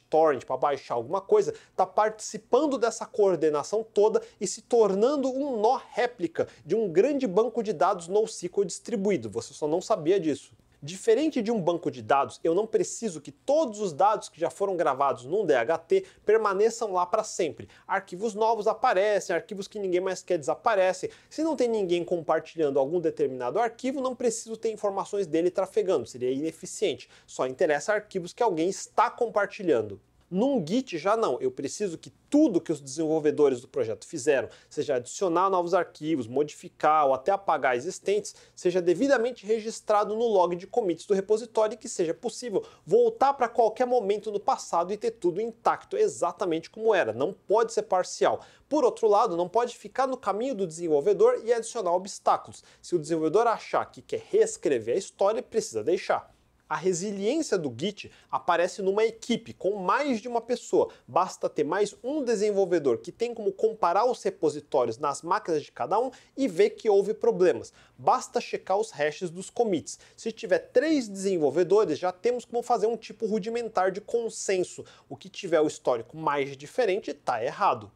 Torrent para baixar alguma coisa, está participando dessa coordenação toda e se tornando um nó réplica de um grande grande banco de dados NoSQL distribuído, você só não sabia disso. Diferente de um banco de dados, eu não preciso que todos os dados que já foram gravados num DHT permaneçam lá para sempre. Arquivos novos aparecem, arquivos que ninguém mais quer desaparecem. Se não tem ninguém compartilhando algum determinado arquivo, não preciso ter informações dele trafegando, seria ineficiente. Só interessa arquivos que alguém está compartilhando. Num Git já não, eu preciso que tudo que os desenvolvedores do projeto fizeram, seja adicionar novos arquivos, modificar ou até apagar existentes, seja devidamente registrado no log de commits do repositório e que seja possível voltar para qualquer momento no passado e ter tudo intacto exatamente como era. Não pode ser parcial. Por outro lado, não pode ficar no caminho do desenvolvedor e adicionar obstáculos. Se o desenvolvedor achar que quer reescrever a história, precisa deixar. A resiliência do Git aparece numa equipe com mais de uma pessoa. Basta ter mais um desenvolvedor que tem como comparar os repositórios nas máquinas de cada um e ver que houve problemas. Basta checar os hashes dos commits. Se tiver três desenvolvedores, já temos como fazer um tipo rudimentar de consenso. O que tiver o histórico mais diferente está errado.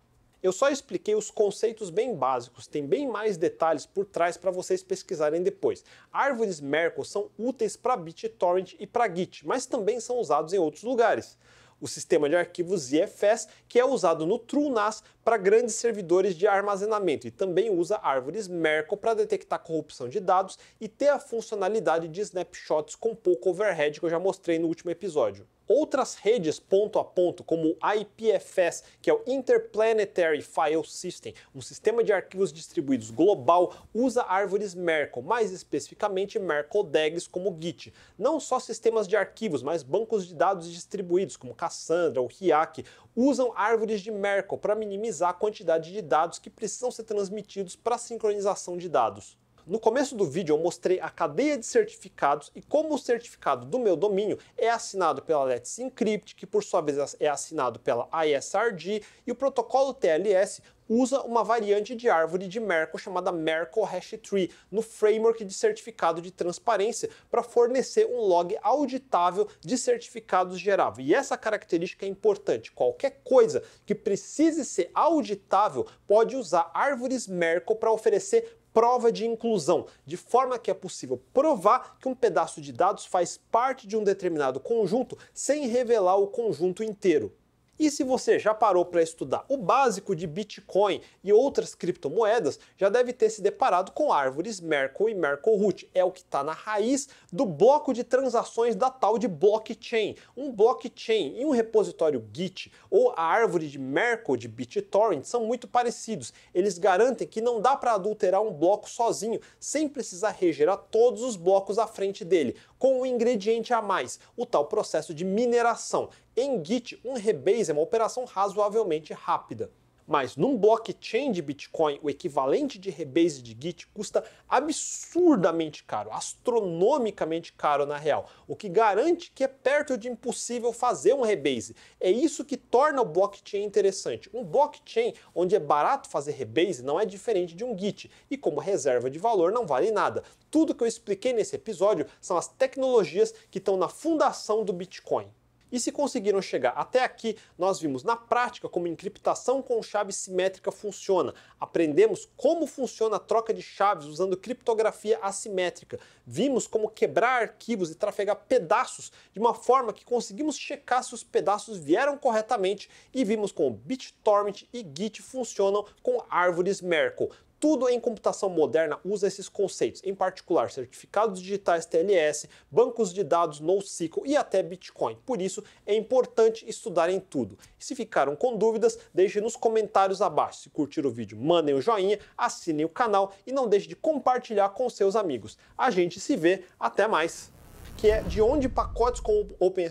Eu só expliquei os conceitos bem básicos, tem bem mais detalhes por trás para vocês pesquisarem depois. Árvores Merkle são úteis para BitTorrent e para Git, mas também são usados em outros lugares o sistema de arquivos IFS, que é usado no TrueNAS para grandes servidores de armazenamento e também usa árvores Merkle para detectar corrupção de dados e ter a funcionalidade de snapshots com pouco overhead que eu já mostrei no último episódio. Outras redes ponto a ponto, como o IPFS, que é o Interplanetary File System, um sistema de arquivos distribuídos global, usa árvores Merkle, mais especificamente Merkle DAGs como Git. Não só sistemas de arquivos, mas bancos de dados distribuídos, como Cassandra ou Hiak, usam árvores de Merkle para minimizar a quantidade de dados que precisam ser transmitidos para sincronização de dados. No começo do vídeo eu mostrei a cadeia de certificados e como o certificado do meu domínio é assinado pela Let's Encrypt, que por sua vez é assinado pela ISRG, e o protocolo TLS usa uma variante de árvore de Merkle chamada Merkle Hash Tree no framework de certificado de transparência para fornecer um log auditável de certificados gerados E essa característica é importante. Qualquer coisa que precise ser auditável pode usar árvores Merkle para oferecer prova de inclusão, de forma que é possível provar que um pedaço de dados faz parte de um determinado conjunto sem revelar o conjunto inteiro. E se você já parou para estudar o básico de Bitcoin e outras criptomoedas, já deve ter se deparado com árvores Merkle e Merkle Root. É o que está na raiz do bloco de transações da tal de blockchain. Um blockchain e um repositório Git ou a árvore de Merkle de BitTorrent são muito parecidos. Eles garantem que não dá para adulterar um bloco sozinho, sem precisar regerar todos os blocos à frente dele, com um ingrediente a mais, o tal processo de mineração. Em Git, um rebase é uma operação razoavelmente rápida. Mas num blockchain de Bitcoin, o equivalente de rebase de Git custa absurdamente caro, astronomicamente caro na real, o que garante que é perto de impossível fazer um rebase. É isso que torna o blockchain interessante. Um blockchain onde é barato fazer rebase não é diferente de um Git, e como reserva de valor não vale nada. Tudo que eu expliquei nesse episódio são as tecnologias que estão na fundação do Bitcoin. E se conseguiram chegar até aqui, nós vimos na prática como encriptação com chave simétrica funciona. Aprendemos como funciona a troca de chaves usando criptografia assimétrica. Vimos como quebrar arquivos e trafegar pedaços de uma forma que conseguimos checar se os pedaços vieram corretamente e vimos como BitTorrent e Git funcionam com árvores Merkle. Tudo em computação moderna usa esses conceitos, em particular certificados digitais TLS, bancos de dados NoSQL e até Bitcoin. Por isso, é importante estudarem tudo. E se ficaram com dúvidas, deixe nos comentários abaixo. Se curtiram o vídeo, mandem o um joinha, assinem o canal e não deixe de compartilhar com seus amigos. A gente se vê, até mais! Que é de onde pacotes com Open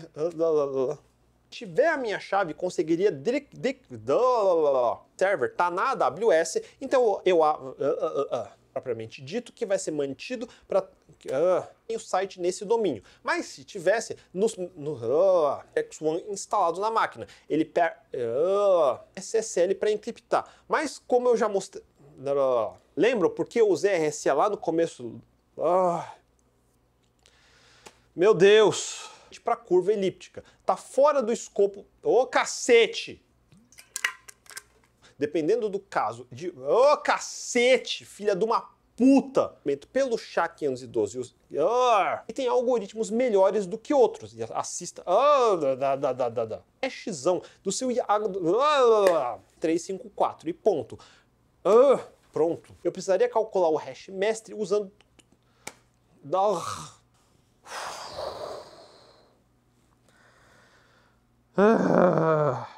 tiver a minha chave, conseguiria server tá na AWS, então eu, uh, uh, uh, uh, propriamente dito que vai ser mantido para uh, o site nesse domínio. Mas se tivesse no, no uh, X1 instalado na máquina, ele per SSL para encriptar. Mas como eu já mostrei, lembro porque eu usei RSA lá no começo. meu Deus! para curva elíptica. Tá fora do escopo. Ô, cacete! Dependendo do caso de. Ô, cacete, filha de uma puta! Pelo chá 512. E tem algoritmos melhores do que outros. E assista. É X do seu IA. 354 ah, e ponto. Pronto. Eu precisaria calcular o hash mestre usando. Ah, Ugh.